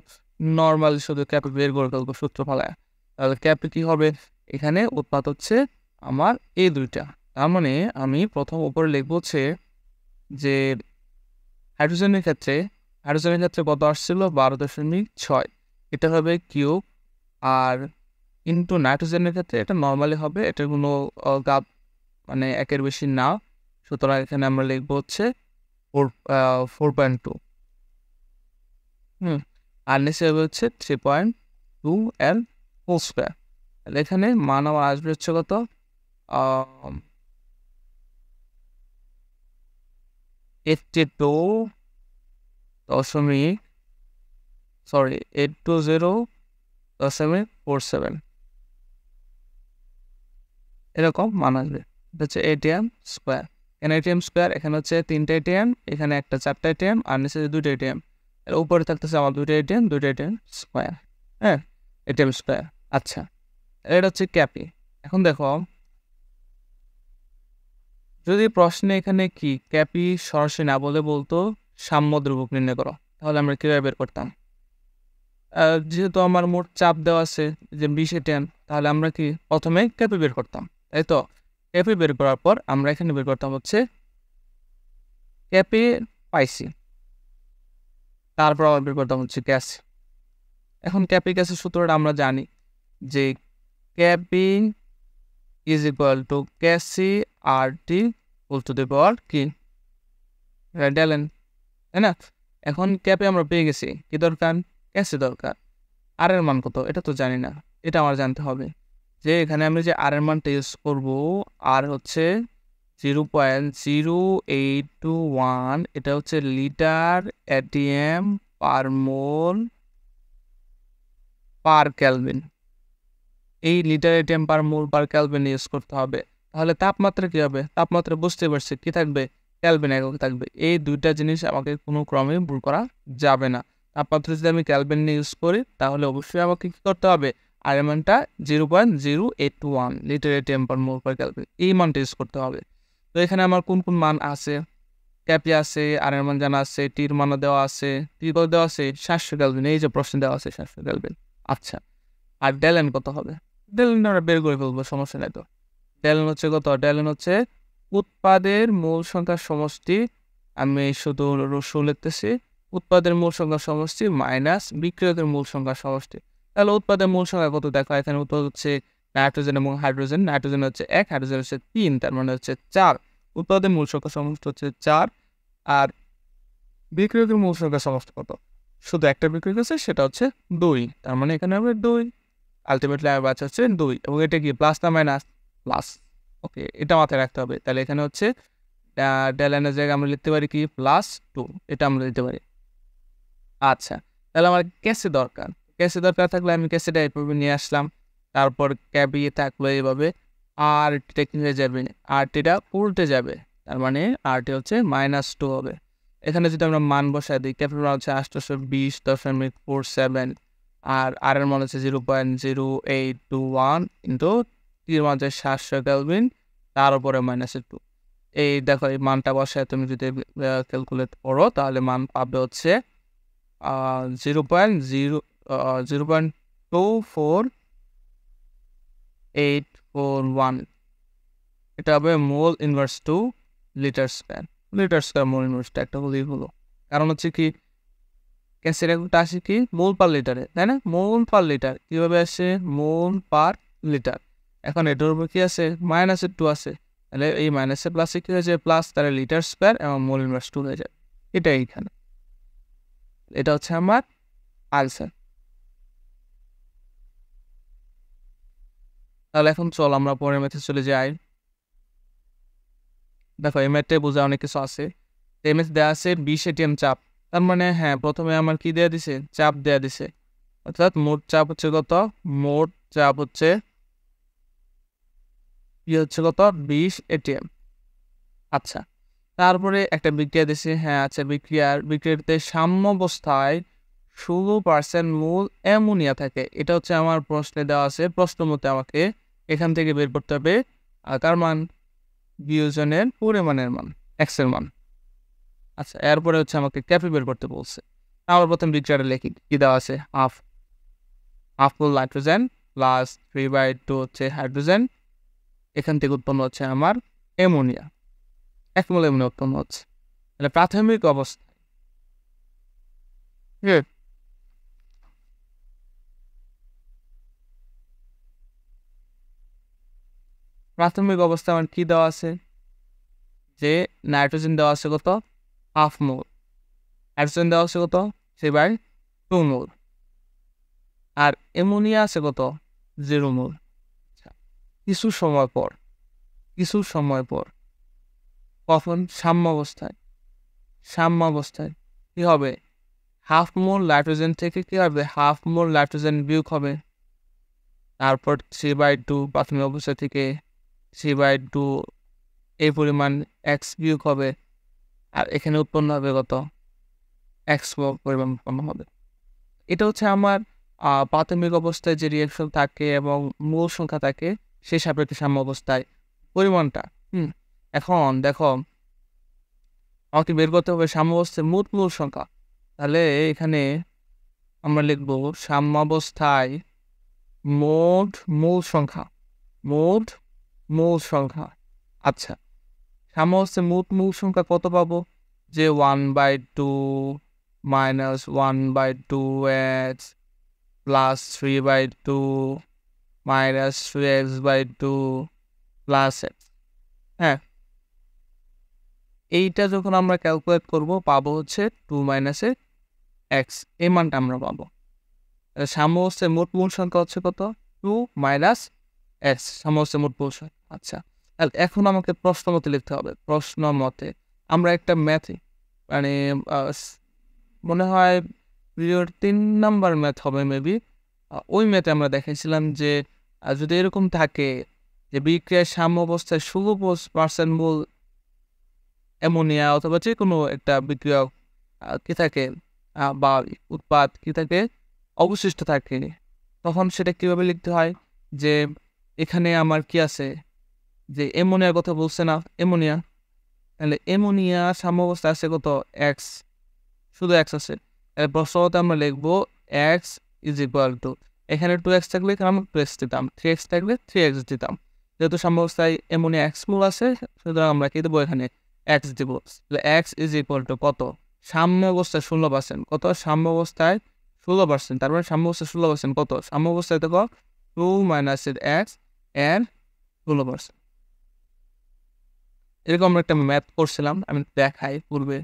নর্মালি শুধু ক্যাপে বের করে ফেলবো সূত্র ফেলায় তাহলে ক্যাপে কী হবে এখানে উৎপাদ হচ্ছে আমার এই দুইটা তার মানে আমি প্রথম উপরে লিখব হচ্ছে যে হাইড্রোজেনের ক্ষেত্রে হাইড্রোজেনের ক্ষেত্রে কত আসছিল বারো দশমিক ছয় এটা হবে কিউব আর ইন্টু নাইট্রোজেনের ক্ষেত্রে এটা নর্মালি হবে এটা কোনো গাপ মানে একের বেশি না সুতরাং এখানে আমরা লিখবো হচ্ছে four four point two hmm আর নিচে হবে হচ্ছে three point two L four square এখানে মান আসবে হচ্ছে কত এইটটি টু দশমিক সরি এইট টু জিরো দশমিক ফোর সেভেন এরকম মান আসবে হচ্ছে এটিএম স্কোয়ার এখানে এটিএম স্কোয়ার এখানে হচ্ছে তিনটে এটিএম এখানে একটা চারটে এটিএম আর নিচে দুটো এটিএম এর উপরে থাকতেছে আমার দুটো এটিএম দুটো এটিএম স্কোয়ার হ্যাঁ এটিএম স্কোয়ার আচ্ছা এটা হচ্ছে ক্যাপে এখন দেখো যদি প্রশ্নে এখানে কি ক্যাপি সরাসরি না বলে বলতো সাম্য দ্রুবক নির্ণয় করো তাহলে আমরা কীভাবে বের করতাম যেহেতু আমার মোট চাপ দেওয়া আছে যে বিশে টেন তাহলে আমরা কি প্রথমে ক্যাপি বের করতাম তাই তো ক্যাপি বের করার পর আমরা এখানে বের করতাম হচ্ছে ক্যাপে পাইছি তারপর আবার বের করতাম হচ্ছে গ্যাস এখন ক্যাপি গ্যাসের সূত্রটা আমরা জানি যে KB is equal to KC RT full to the power কি del তাই না এখন ক্যাপে আমরা পেয়ে গেছি কি দরকার ক্যাসি দরকার আর এর মান কত এটা তো জানি না এটা আমার জানতে হবে যে এখানে আমি যে আর এর মানটা ইউজ করব আর হচ্ছে zero point zero eight two one এটা হচ্ছে litre ATM per mole per kelvin এই লিটারের টেম্পার মোল পার ক্যালভিন ইউজ করতে হবে তাহলে তাপমাত্রা কী হবে তাপমাত্রা বুঝতে পারছি কী থাকবে ক্যালভিন একক থাকবে এই দুইটা জিনিস আমাকে কোনো ক্রমে ভুল করা যাবে না তাপমাত্রা যদি আমি ক্যালভিন ইউজ করি তাহলে অবশ্যই আমাকে কী করতে হবে আর এমানটা zero point zero eight two one লিটারে টেম্পার মোল পার ক্যালভিন এই মানটা ইউজ করতে হবে তো এখানে আমার কোন কোন মান আছে ক্যাপি আছে আর এর মান জানা আছে টির মানও দেওয়া আছে টির কত দেওয়া আছে সাতশো ক্যালভিন এই যে প্রশ্ন দেওয়া আছে সাতশো ক্যালভিন আচ্ছা আর ডেলেন কত হবে ডেলিন আমরা বের করে ফেলবো সমস্যা নেই তো ডেলিন হচ্ছে কত ডেলিন হচ্ছে উৎপাদের মূল সংখ্যার সমষ্টি আমি শুধু রসু লিখতেছি উৎপাদের মূল সংখ্যা সমষ্টি মাইনাস বিক্রিয়কের মূল সংখ্যা সমষ্টি তাহলে উৎপাদের মূল সংখ্যা কত দেখো এখানে উৎপাদ হচ্ছে নাইট্রোজেন এবং হাইড্রোজেন নাইট্রোজেন হচ্ছে এক হাইড্রোজেন হচ্ছে তিন তার মানে হচ্ছে চার উৎপাদের মূল সংখ্যা সমস্ত হচ্ছে চার আর বিক্রিয়কের মূল সংখ্যা সমস্ত কত শুধু একটা বিক্রি করছে সেটা হচ্ছে দুই তার মানে এখানে আমরা দুই আলটিমেটলি আমার বাচ্চা হচ্ছে দুই এবং এটা কি প্লাস না মাইনাস প্লাস ওকে এটা মাথায় রাখতে হবে তাহলে এখানে হচ্ছে ডেলাইনের জায়গায় আমরা লিখতে পারি কি প্লাস টু এটা আমরা লিখতে পারি আচ্ছা তাহলে আমার ক্যাশে দরকার ক্যাশে দরকার থাকলে আমি ক্যাশেটা এইভাবে নিয়ে আসলাম তারপর ক্যাবিয়ে থাকলো এইভাবে আর টিটা হয়ে যাবে আর টিটা উল্টে যাবে তার মানে আর টি হচ্ছে মাইনাস টু হবে এখানে যদি আমরা মান বসাই দিই ক্যাপিটাল হচ্ছে আটশোশো বিশ দশমিক ফোর সেভেন আর আর এর মান হচ্ছে zero point zero eight two one into টির মান হচ্ছে সাতশো ক্যালভিন তার উপরে মাইনাস টু এই দেখো এই মানটা বসায় তুমি যদি ক্যালকুলেট করো তাহলে মান পাবে হচ্ছে zero point zero zero point two four eight four one এটা হবে mole inverse two litre square litre square mole ইনভার্সটা একটা হলেই হলো কারণ হচ্ছে কি গ্যাসের একটা আসে কি মোল পার লিটারে তাই না মোল পার লিটার কীভাবে আসে মোল পার লিটার এখন এটার উপর কী আছে মাইনাসের টু আছে তাহলে এই মাইনাসের প্লাসে কী হয়েছে প্লাস তাহলে লিটার স্কোয়ার এবং মোল ইনভার্স টু হয়ে যায় এটা এইখানে এটা হচ্ছে আমার আনসার তাহলে এখন চল আমরা পরের ম্যাথে চলে যাই দেখো এই ম্যাথটাই বোঝা অনেক কিছু আছে এই ম্যাথ দেওয়া আছে বিশ এটিএম চাপ তার মানে হ্যাঁ প্রথমে আমার কি দেয়া দিছে চাপ দেয়া দিছে অর্থাৎ মোট চাপ হচ্ছে কত মোট চাপ হচ্ছে কি হচ্ছে কত বিশ এটিএম আচ্ছা তারপরে একটা বিক্রিয়া দিছে হ্যাঁ আচ্ছা বিক্রিয়ার বিক্রিয়াতে সাম্য অবস্থায় ষোলো পার্সেন্ট মূল অ্যামোনিয়া থাকে এটা হচ্ছে আমার প্রশ্নে দেওয়া আছে প্রশ্ন মতে আমাকে এখান থেকে বের করতে হবে আকার মান বিয়োজনের পরিমাণের মান এক্সের মান আচ্ছা এরপরে হচ্ছে আমাকে ক্যাফে বের করতে বলছে আমার প্রথম পিকচারে লেখি কি দেওয়া আছে half half full nitrogen plus three by two হচ্ছে হাইড্রোজেন এখান থেকে উৎপন্ন হচ্ছে আমার অ্যামোনিয়া এক অ্যামোনিয়া উৎপন্ন হচ্ছে তাহলে প্রাথমিক অবস্থা প্রাথমিক অবস্থা আমার কী দেওয়া আছে যে নাইট্রোজেন দেওয়া আছে কত হাফ মোল হাইড্রোজেন দেওয়া আছে কত সে বাই টু মোল আর এমোনিয়া আছে কত জিরো মোল আচ্ছা, কিছু সময় পর কিছু সময় পর কখন সাম্যাবস্থায় সাম্যাবস্থায় কী হবে হাফ মোল নাইট্রোজেন থেকে কী হবে হাফ মোল নাইট্রোজেন বিউক হবে তারপর থ্রি বাই টু প্রাথমিক অবস্থা থেকে থ্রি বাই টু এই পরিমাণ এক্স বিউক হবে আর এখানে উৎপন্ন হবে কত এক্স পরিমাণ উৎপন্ন হবে এটা হচ্ছে আমার প্রাথমিক অবস্থায় যে রিয়াকশন থাকে এবং মূল সংখ্যা থাকে সেই সাপেক্ষে সাম্য অবস্থায় পরিমাণটা হুম এখন দেখো আমাকে বের করতে হবে সাম্য অবস্থায় মোট মূল সংখ্যা তাহলে এখানে আমরা লিখব সাম্যাবস্থায় মোট মূল সংখ্যা মোট মূল সংখ্যা আচ্ছা হ্যামলসে মোট মূল সংখ্যা কত পাবো যে one by two minus one by two X plus three by two minus three X by two plus X হ্যাঁ এইটা যখন আমরা ক্যালকুলেট করব পাবো হচ্ছে টু এ এক্স এই মানটা আমরা পাবো সামসের মোট মূল সংখ্যা হচ্ছে কত টু মাইনাস এক্স সামসের মোট মূল সংখ্যা আচ্ছা এখন আমাকে প্রশ্ন মতে লিখতে হবে প্রশ্ন মতে আমরা একটা ম্যাথে মানে মনে হয় প্রিয়র তিন নাম্বার ম্যাথ হবে মেবি ওই ম্যাথে আমরা দেখেছিলাম যে যদি এরকম থাকে যে বিক্রিয়ার সাম্য অবস্থায় ষোলো পার্সেন্ট মূল অ্যামোনিয়া অথবা যে কোনো একটা বিক্রিয়া কী থাকে বা উৎপাদ কী থাকে অবশিষ্ট থাকে তখন সেটা কীভাবে লিখতে হয় যে এখানে আমার কি আছে যে এমোনিয়ার কথা বলছে না এমোনিয়া তাহলে সাম্য সাম্যবস্থা আছে কত এক্স শুধু এক্স আছে তাহলে প্রশ্নতে আমরা লিখব এক্স ইজ ইকুয়াল টু এখানে টু এক্স থাকলে আমরা টু এক্স দিতাম থ্রি এক্স থাকলে থ্রি এক্স দিতাম যেহেতু সাম্যবস্থায় এমোনিয়া এক্স মূল আছে সুতরাং আমরা কী দেবো এখানে এক্স দিব তাহলে এক্স ইজ ইকুয়াল টু কত সাম্য অবস্থায় ষোলো পার্সেন্ট কত সাম্য অবস্থায় ষোলো পার্সেন্ট তারপরে মানে সাম্য অবস্থায় ষোলো পার্সেন্ট কত সাম্য অবস্থায় দেখো টু মাইনাস এক্স অ্যান্ড ষোলো পার্সেন্ট এরকম একটা ম্যাথ করছিলাম আমি দেখাই পূর্বে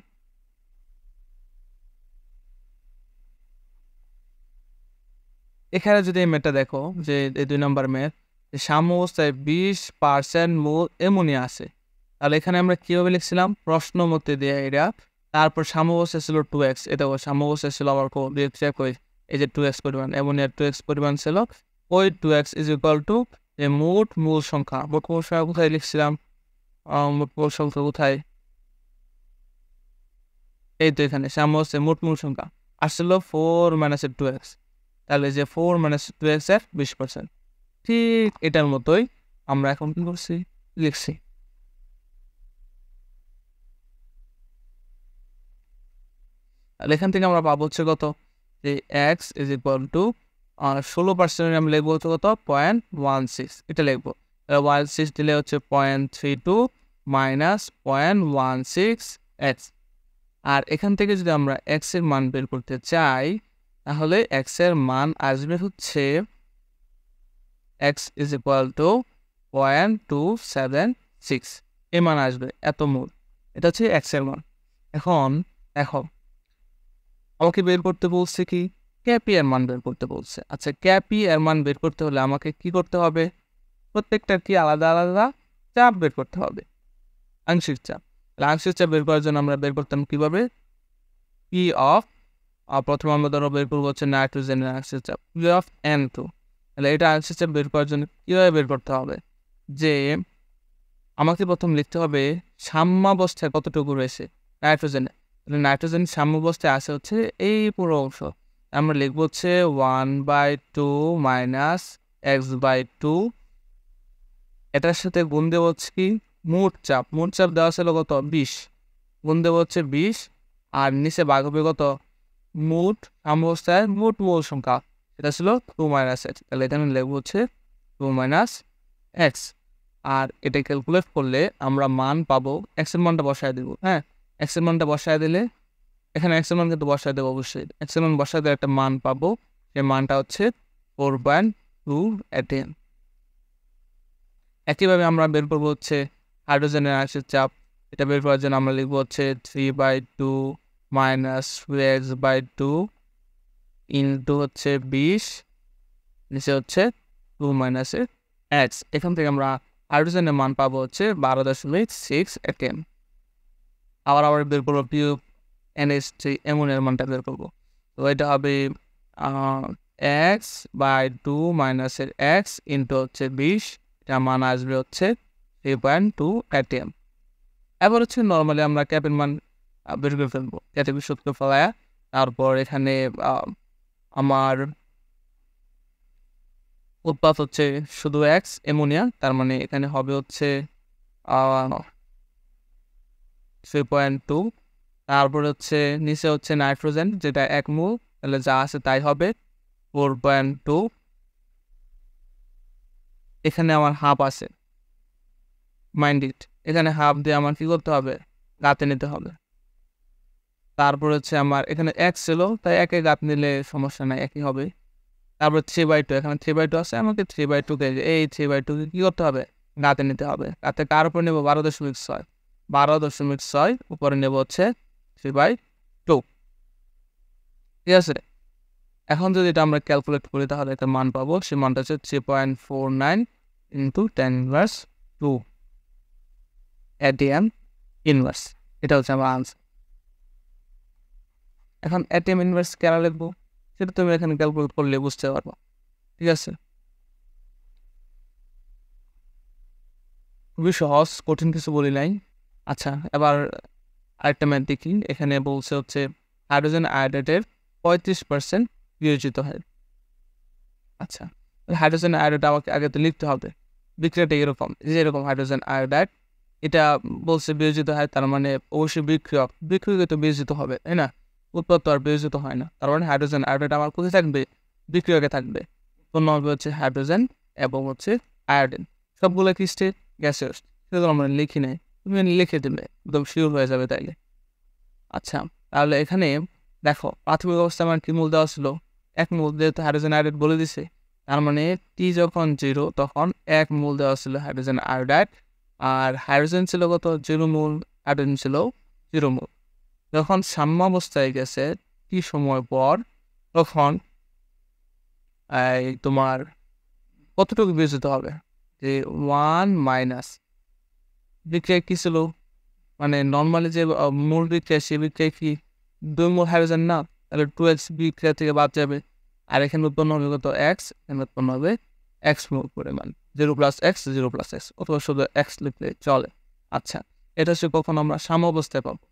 এখানে যদি এই ম্যাথটা দেখো যে এই দুই নম্বর ম্যাথ সাম্য অবস্থায় বিশ পার্সেন্ট মূল এমনই আছে তাহলে এখানে আমরা কীভাবে লিখছিলাম প্রশ্ন মধ্যে দিয়ে এটা তারপর সাম্য অবস্থা ছিল টু এক্স এটা সাম্য অবস্থা ছিল আবার এই যে টু এক্স পরিমাণ এমন টু এক্স পরিমাণ ছিল ওই two x is equal to যে মোট মূল সংখ্যা মোট মূল সংখ্যা কোথায় লিখছিলাম কোথায় এই তো এখানে সামনে হচ্ছে মোট মূল সংখ্যা আসছিল ফোর টু এক্স তাহলে যে ফোর মাইনাস টু এক্স এর বিশ পার্সেন্ট ঠিক এটার মতোই আমরা এখন করছি লিখছি এখান থেকে আমরা পাবো হচ্ছে কত যে এক্স ইজ ইকুয়াল টু ষোলো পার্সেন্ট আমি লিখবো হচ্ছে কত পয়েন্ট ওয়ান সিক্স এটা লিখবো ওয়ান সিক্স দিলে হচ্ছে point three two minus point one six X আর এখান থেকে যদি আমরা এর মান বের করতে চাই তাহলে এর মান আসবে হচ্ছে X is equal to point two seven six এ মান আসবে এত মূল এটা হচ্ছে এক্সের মান এখন দেখো আমাকে বের করতে বলছে কি ক্যাপি এর মান বের করতে বলছে আচ্ছা ক্যাপি এর মান বের করতে হলে আমাকে কি করতে হবে প্রত্যেকটা কি আলাদা আলাদা চাপ বের করতে হবে আংশিক চাপ আংশিক চাপ বের করার জন্য আমরা বের করতাম কীভাবে পি অফ প্রথম আমরা ধরো বের করবো হচ্ছে নাইট্রোজেনের আংশিক চাপ পি অফ এন টু তাহলে এটা আংশিক চাপ বের করার জন্য কীভাবে বের করতে হবে যে আমাকে প্রথম লিখতে হবে সাম্যাবস্থায় কতটুকু রয়েছে নাইট্রোজেনে তাহলে নাইট্রোজেন সাম্যাবস্থায় আছে হচ্ছে এই পুরো অংশ আমরা লিখব হচ্ছে one by two minus X by two এটার সাথে গুণ দেব হচ্ছে কি মোট চাপ মোট চাপ দেওয়া ছিল কত বিশ গুণ দেব হচ্ছে বিশ আর নিচে বাঘ হবে কত মোট সাম্যবস্থায় মোট মূল সংখ্যা এটা ছিল টু মাইনাস এক্স তাহলে এখানে লেখব হচ্ছে টু মাইনাস এক্স আর এটা ক্যালকুলেট করলে আমরা মান পাবো এক্সের মানটা বসাই দেবো হ্যাঁ এক্সের মানটা বসাই দিলে এখানে এক্সের মান কিন্তু বসায় দেবো অবশ্যই এক্সের মান বসাই দিলে একটা মান পাবো সেই মানটা হচ্ছে ফোর পয়েন্ট টু এটিএম একইভাবে আমরা বের করবো হচ্ছে হাইড্রোজেনের আয়সের চাপ এটা বের করার জন্য আমরা লিখবো হচ্ছে three by two minus twelve by two into হচ্ছে বিশ নিচে হচ্ছে টু মাইনাসে এক্স এখান থেকে আমরা হাইড্রোজেনের মান পাবো হচ্ছে বারো দশমিক সিক্স একেম আবার আবার বের করবো পিউ এনএস থ্রি এমনের মানটা বের করবো তো এটা হবে এক্স বাই টু মাইনাসের এক্স ইন্টু হচ্ছে বিশ এটা মান আসবে হচ্ছে থ্রি পয়েন্ট টু এটিএম এবার হচ্ছে নর্মালি আমরা ক্যাপের মান বের করে ফেলবো ক্যাপের সত্য ফেলায়া তারপর এখানে আমার উৎপাত হচ্ছে শুধু এক্স অ্যামোনিয়া তার মানে এখানে হবে হচ্ছে থ্রি পয়েন্ট টু তারপর হচ্ছে নিচে হচ্ছে নাইট্রোজেন যেটা এক মূল তাহলে যা আছে তাই হবে ফোর পয়েন্ট টু এখানে আমার হাফ আছে মাইন্ড ইট এখানে হাফ দিয়ে আমার কী করতে হবে গাঁতে নিতে হবে তারপর হচ্ছে আমার এখানে এক ছিল তাই একে গাঁত নিলে সমস্যা নাই একই হবে তারপর থ্রি বাই টু এখানে থ্রি বাই টু আছে আমাকে থ্রি বাই টুকে এই থ্রি বাই টুকে কী করতে হবে গাঁতে নিতে হবে গাঁতে কার উপর নেবো বারো দশমিক ছয় বারো দশমিক ছয় উপরে নেবো হচ্ছে থ্রি বাই টু ঠিক আছে এখন যদি এটা আমরা ক্যালকুলেট করি তাহলে একটা মান পাবো সেই মানটা হচ্ছে three point four nine into ten inverse two ATM inverse এটা হচ্ছে আমার আনসার এখন এটিএম ইনভার্স কেন লিখবো সেটা তুমি এখানে ক্যালকুলেট করলে বুঝতে পারবো ঠিক আছে খুবই সহজ কঠিন কিছু বলি নাই আচ্ছা এবার আরেকটা ম্যাথ দেখি এখানে বলছে হচ্ছে হাইড্রোজেন আয়োডাইডের পঁয়ত্রিশ পার্সেন্ট বিয়োজিত হয় আচ্ছা হাইড্রোজেন আয়োডাইড আমাকে আগে তো লিখতে হবে বিক্রিয়াটা এরকম যেরকম হাইড্রোজেন আয়োডাইড এটা বলছে বিয়োজিত হয় তার মানে অবশ্যই বিক্রিয়ক বিক্রিয়কে তো বিয়োজিত হবে তাই না উৎপত্ত আর বিয়োজিত হয় না তার মানে হাইড্রোজেন আয়োডাইড আমার কোথায় থাকবে বিক্রিয়কে থাকবে উৎপন্ন হবে হচ্ছে হাইড্রোজেন এবং হচ্ছে আয়োডিন সবগুলো কৃষ্টি গ্যাসের সেগুলো আমরা লিখি নেই তুমি লিখে দেবে একদম শিওর হয়ে যাবে তাইলে আচ্ছা তাহলে এখানে দেখো প্রাথমিক অবস্থা আমার কি মূল দেওয়া ছিল এক মূল তো হাইড্রোজেন আয়োডাইড বলে দিছে তার মানে টি যখন জিরো তখন এক মূল দেওয়া ছিল হাইড্রোজেন আয়োডাইড আর হাইড্রোজেন ছিল কত জিরো মূল হাইড্রোজেন ছিল জিরো মূল যখন সাম্য অবস্থায় গেছে টি সময় পর তখন এই তোমার কতটুকু বিবেচিত হবে যে ওয়ান মাইনাস বিক্রিয়া কী ছিল মানে নর্মালি যে মূল বিক্রিয়া সে বিক্রিয়া কি দুই মূল হাইড্রোজেন না তাহলে টুয়েলভ বিক্রিয়া থেকে বাদ যাবে আর এখানে উৎপন্ন হবে কত এক্স এখানে উৎপন্ন হবে এক্স মোল পরিমাণ zero plus X zero plus X অথবা শুধু এক্স লিখলে চলে আচ্ছা এটা হচ্ছে কখন আমরা সাম অবস্থায় পাবো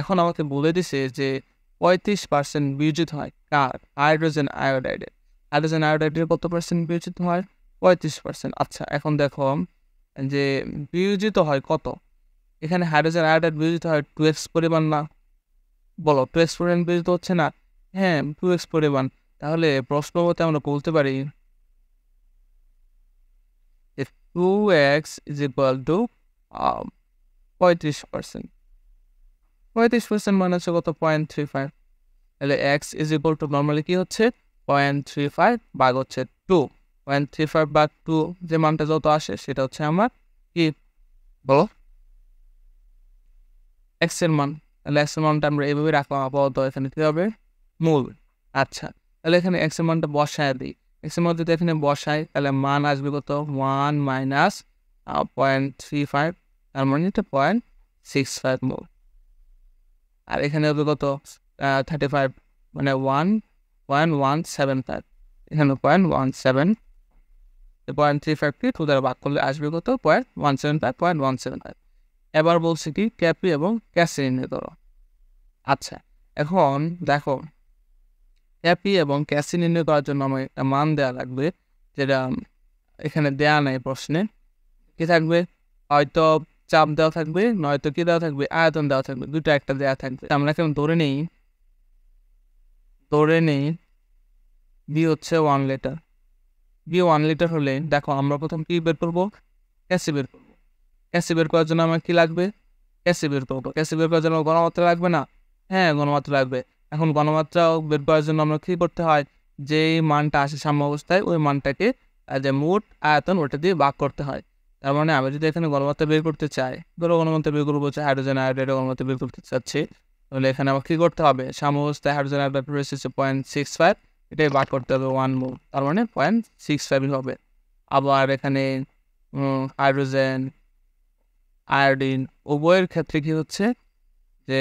এখন আমাকে বলে দিছে যে পঁয়ত্রিশ পার্সেন্ট বিয়োজিত হয় কার হাইড্রোজেন আয়োডাইডের হাইড্রোজেন আয়োডাইডের কত পার্সেন্ট বিয়োজিত হয় পঁয়ত্রিশ পার্সেন্ট আচ্ছা এখন দেখো যে বিয়োজিত হয় কত এখানে হাইড্রোজেন আয়োডাইড বিয়োজিত হয় টু এক্স পরিমাণ না বলো টু এক্স পরিমাণ বিয়োজিত হচ্ছে না হ্যাঁ টু এক্স পরিমাণ তাহলে প্রশ্ন মতে আমরা বলতে পারি two x is equal to পঁয়ত্রিশ পার্সেন্ট পঁয়ত্রিশ পার্সেন্ট মানে হচ্ছে কত পয়েন্ট থ্রি ফাইভ তাহলে X is equal to normally কী হচ্ছে পয়েন্ট থ্রি ফাইভ বাগ হচ্ছে টু পয়েন্ট থ্রি ফাইভ বাগ টু যে মানটা যত আসে সেটা হচ্ছে আমার কি বলো এক্সের মান তাহলে এক্সের মানটা আমরা এইভাবে রাখলাম আপাতত এখানে কী হবে মূল আচ্ছা তাহলে এখানে এক্সের মানটা বসায় দিই এক্সের মান যদি এখানে বসাই তাহলে মান আসবে কত one minus point three five তার মানে এটা পয়েন্ট সিক্স ফাইভ মোল আর এখানে হবে কত থার্টি ফাইভ মানে one point one seven five এখানে point one seven point three ফাইভকে টু দ্বারা ভাগ করলে আসবে কত point one seven five point one seven five এবার বলছি কি ক্যাপি এবং ক্যাসে ধরো আচ্ছা এখন দেখো অ্যাপি এবং ক্যাসি নির্ণয় করার জন্য আমার একটা মান দেওয়া লাগবে যেটা এখানে দেয়া নাই প্রশ্নে কি থাকবে হয়তো চাপ দেওয়া থাকবে নয়তো কি দেওয়া থাকবে আয়তন দেওয়া থাকবে দুটো একটা দেওয়া থাকবে আমরা কেমন ধরে নেই ধরে নেই বি হচ্ছে one litre V one litre হলে দেখো আমরা প্রথম কি বের করবো ক্যাসি বের করবো ক্যাসি বের করার জন্য আমার কী লাগবে ক্যাসি বের করবো ক্যাসি বের করার জন্য গণমাত্রা লাগবে না হ্যাঁ গণমাত্রা লাগবে এখন গণমাত্রা বের করার জন্য আমরা কী করতে হয় যেই মানটা আসে সাম্য অবস্থায় ওই মানটাকে যে মোট আয়তন ওটা দিয়ে ভাগ করতে হয় তার মানে আমি যদি এখানে গণমাত্রা বের করতে চাই ধরো গণমাত্রা বের করবো হচ্ছে হাইড্রোজেন আয়োডাইড গণমাত্রা বের করতে চাচ্ছি তাহলে এখানে আমার কী করতে হবে সাম্য অবস্থায় হাইড্রোজেন আয়োডাইড রয়েছে হচ্ছে পয়েন্ট সিক্স ফাইভ এটাই বাক করতে হবে ওয়ান মোল তার মানে পয়েন্ট সিক্স ফাইভই হবে আবার এখানে হাইড্রোজেন আয়োডিন উভয়ের ক্ষেত্রে কী হচ্ছে যে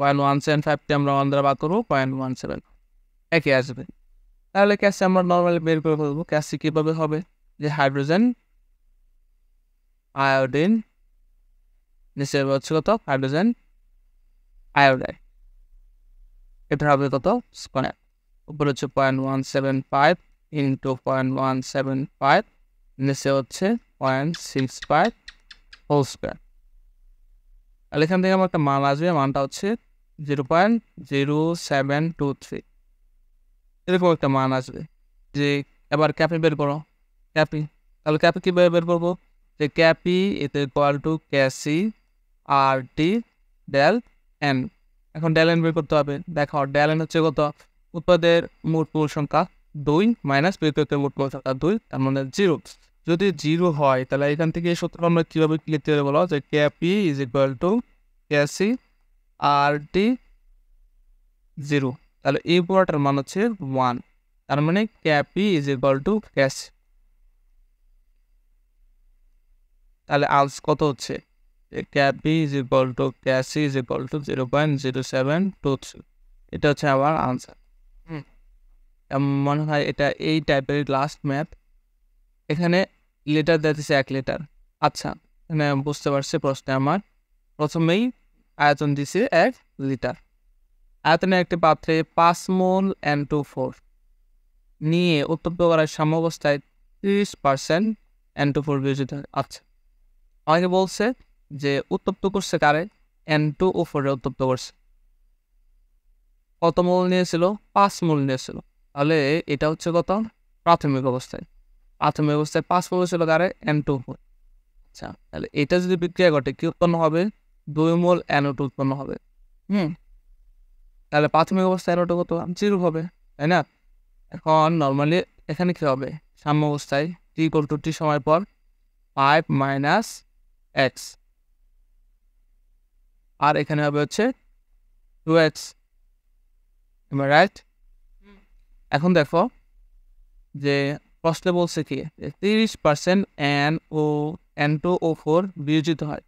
পয়েন্ট ওয়ান সেভেন ফাইভটি আমরা ওয়ান দ্বারা বাদ করবো পয়েন্ট ওয়ান সেভেন একই আসবে তাহলে ক্যাশে আমরা নর্মালি বের করে ফেলবো ক্যাশে কীভাবে হবে যে হাইড্রোজেন আয়োডিন নিচে হচ্ছে কত হাইড্রোজেন আয়োডাইড এটা হবে কত স্কনে উপরে হচ্ছে point one seven five into point one seven five নিচে হচ্ছে point six five whole square তাহলে এখান থেকে আমার একটা মান আসবে মানটা হচ্ছে zero point zero seven two three এরকম একটা মান আসবে যে এবার ক্যাপি বের করো ক্যাপি তাহলে ক্যাপি কীভাবে বের করবো যে ক্যাপি এতে equal to KC R T del N এখন ডেল এন বের করতে হবে দেখো ডেল এন হচ্ছে কত উৎপাদের মোট মূল সংখ্যা দুই মাইনাস বিক্রয়ের মোট মূল সংখ্যা দুই তার মানে জিরো যদি জিরো হয় তাহলে এখান থেকে সূত্র আমরা কীভাবে লিখতে পারি বলো যে KP is equal to KC R T zero তাহলে এই পোয়াটার মান হচ্ছে ওয়ান তার মানে KP is equal to KC তাহলে আলস কত হচ্ছে KP is equal to KC is equal to zero point zero seven two three এটা হচ্ছে আমার আনসার মনে হয় এটা এই টাইপের লাস্ট ম্যাথ এখানে লেটার দিতেছে এক লেটার আচ্ছা এখানে বুঝতে পারছি প্রশ্নে আমার প্রথমেই আয়তন দিছি এক লিটার আয়তনের একটি পাত্রে পাঁচ মোল এন টু ফোর নিয়ে উত্তপ্ত করার সাম্যবস্থায় তিরিশ পার্সেন্ট এন টু ফোর বিয়োজিত আচ্ছা অনেকে বলছে যে উত্তপ্ত করছে কারে এন টু ও ফোরে উত্তপ্ত করছে কত মোল নিয়েছিল পাঁচ মোল নিয়েছিল তাহলে এটা হচ্ছে কত প্রাথমিক অবস্থায় প্রাথমিক অবস্থায় পাঁচ মোল ছিল কারে এন টু ফোর আচ্ছা তাহলে এটা যদি বিক্রিয়া ঘটে কি উৎপন্ন হবে দুই মোল অ্যানোট উৎপন্ন হবে হুম তাহলে প্রাথমিক অবস্থা অ্যানোট কত জিরো হবে তাই না এখন নর্মালি এখানে কী হবে সাম্য অবস্থায় টি ইকুয়াল টু টি সময় পর ফাইভ মাইনাস এক্স আর এখানে হবে হচ্ছে টু এক্স রাইট এখন দেখো যে প্রশ্নে বলছে কি তিরিশ percent N O N two O four বিয়োজিত হয়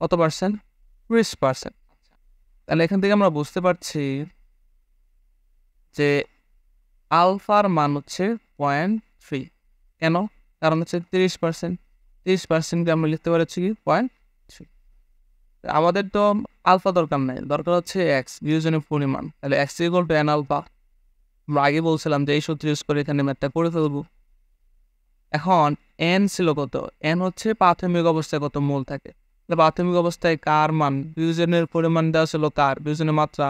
কত পার্সেন্ট ত্রিশ পার্সেন্ট তাহলে এখান থেকে আমরা বুঝতে পারছি যে আলফার মান হচ্ছে পয়েন্ট থ্রি কেন কারণ হচ্ছে তিরিশ পার্সেন্ট তিরিশ পার্সেন্টকে আমরা লিখতে পারছি কি পয়েন্ট থ্রি আমাদের তো আলফা দরকার নেই দরকার হচ্ছে এক্স ইউজনের পরিমাণ তাহলে X equal to N alpha আমরা আগে বলছিলাম যে এই সূত্র ইউজ করে এখানে ম্যাথটা করে ফেলবো এখন এন ছিল কত এন হচ্ছে প্রাথমিক অবস্থায় কত মূল থাকে প্রাথমিক অবস্থায় কার মান বিয়োজনের পরিমাণ দেওয়া ছিল কার বিয়োজনের মাত্রা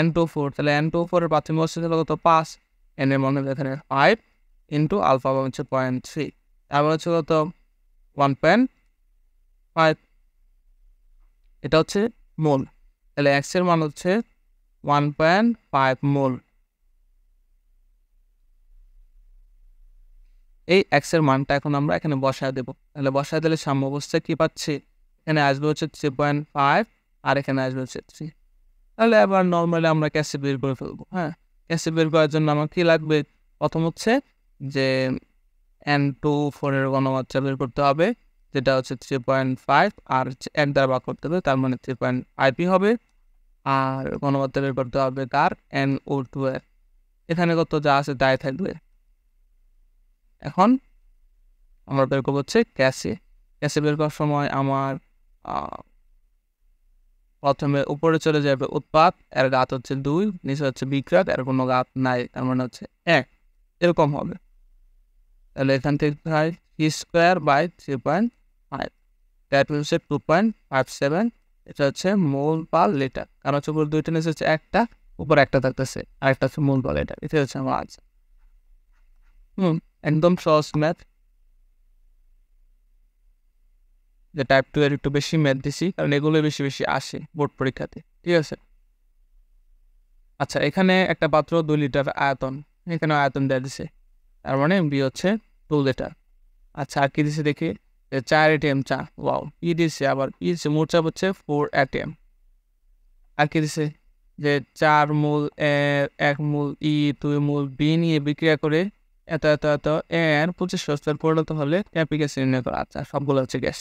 এন টু ফোর তাহলে এন টু ফোরের প্রাথমিক অবস্থা ছিল কত পাঁচ এন এর মানে এখানে ফাইভ ইন্টু আলফা বা হচ্ছে পয়েন্ট থ্রি তারপর হচ্ছে কত ওয়ান পয়েন্ট ফাইভ এটা হচ্ছে মোল তাহলে এক্সের মান হচ্ছে ওয়ান পয়েন্ট ফাইভ মোল এই এক্সের মানটা এখন আমরা এখানে বসায় দেব তাহলে বসায় দিলে সাম্য অবস্থায় কী পাচ্ছি এখানে আসবে হচ্ছে থ্রি পয়েন্ট ফাইভ আর এখানে আসবে হচ্ছে থ্রি তাহলে আবার নর্মালি আমরা ক্যাশে বের করে ফেলবো হ্যাঁ ক্যাশে বের করার জন্য আমার কী লাগবে প্রথম হচ্ছে যে এন টু ফোরের গণমাত্রা বের করতে হবে যেটা হচ্ছে থ্রি পয়েন্ট ফাইভ আর এক দ্বারা ভাগ করতে হবে তার মানে থ্রি পয়েন্ট ফাইভই হবে আর গণমাত্রা বের করতে হবে কার এন ও টু এর এখানে কত যা আছে তাই থাকবে এখন আমরা বের করবো হচ্ছে ক্যাশে ক্যাশে বের করার সময় আমার প্রথমে উপরে চলে যাবে উৎপাদ এর গাত হচ্ছে দুই নিচে হচ্ছে বিক্রাত এর কোনো গাত নাই তার মানে হচ্ছে এক এরকম হবে তাহলে এখান থেকে হয় three square by three point five that হচ্ছে টু পয়েন্ট ফাইভ সেভেন এটা হচ্ছে মূল পাল লিটার কারণ হচ্ছে উপরে দুইটা নিচে হচ্ছে একটা উপর একটা থাকতেছে আর একটা হচ্ছে মূল পাল লিটার এটা হচ্ছে আমার আনসার হুম একদম সহজ ম্যাথ যে টাইপ টু এর একটু বেশি ম্যাথ দিছি কারণ এগুলোই বেশি বেশি আসে বোর্ড পরীক্ষাতে ঠিক আছে আচ্ছা এখানে একটা পাত্র দুই লিটার আয়তন এখানে আয়তন দেওয়া দিছে তার মানে বি হচ্ছে টু লিটার আচ্ছা আর কি দিছে দেখি চার এটিএম চা ওয়াও ই e দিছে আবার ই e দিছে মোট চাপ হচ্ছে ফোর এটিএম আর কি দিছে যে চার মূল এক মূল ই e, দুই মূল বি নিয়ে বিক্রিয়া করে এত এত এত এর পঁচিশ সস্তার পরিণত হলে অ্যাপি গ্যাস নির্ণয় করা আচ্ছা সবগুলো হচ্ছে গ্যাস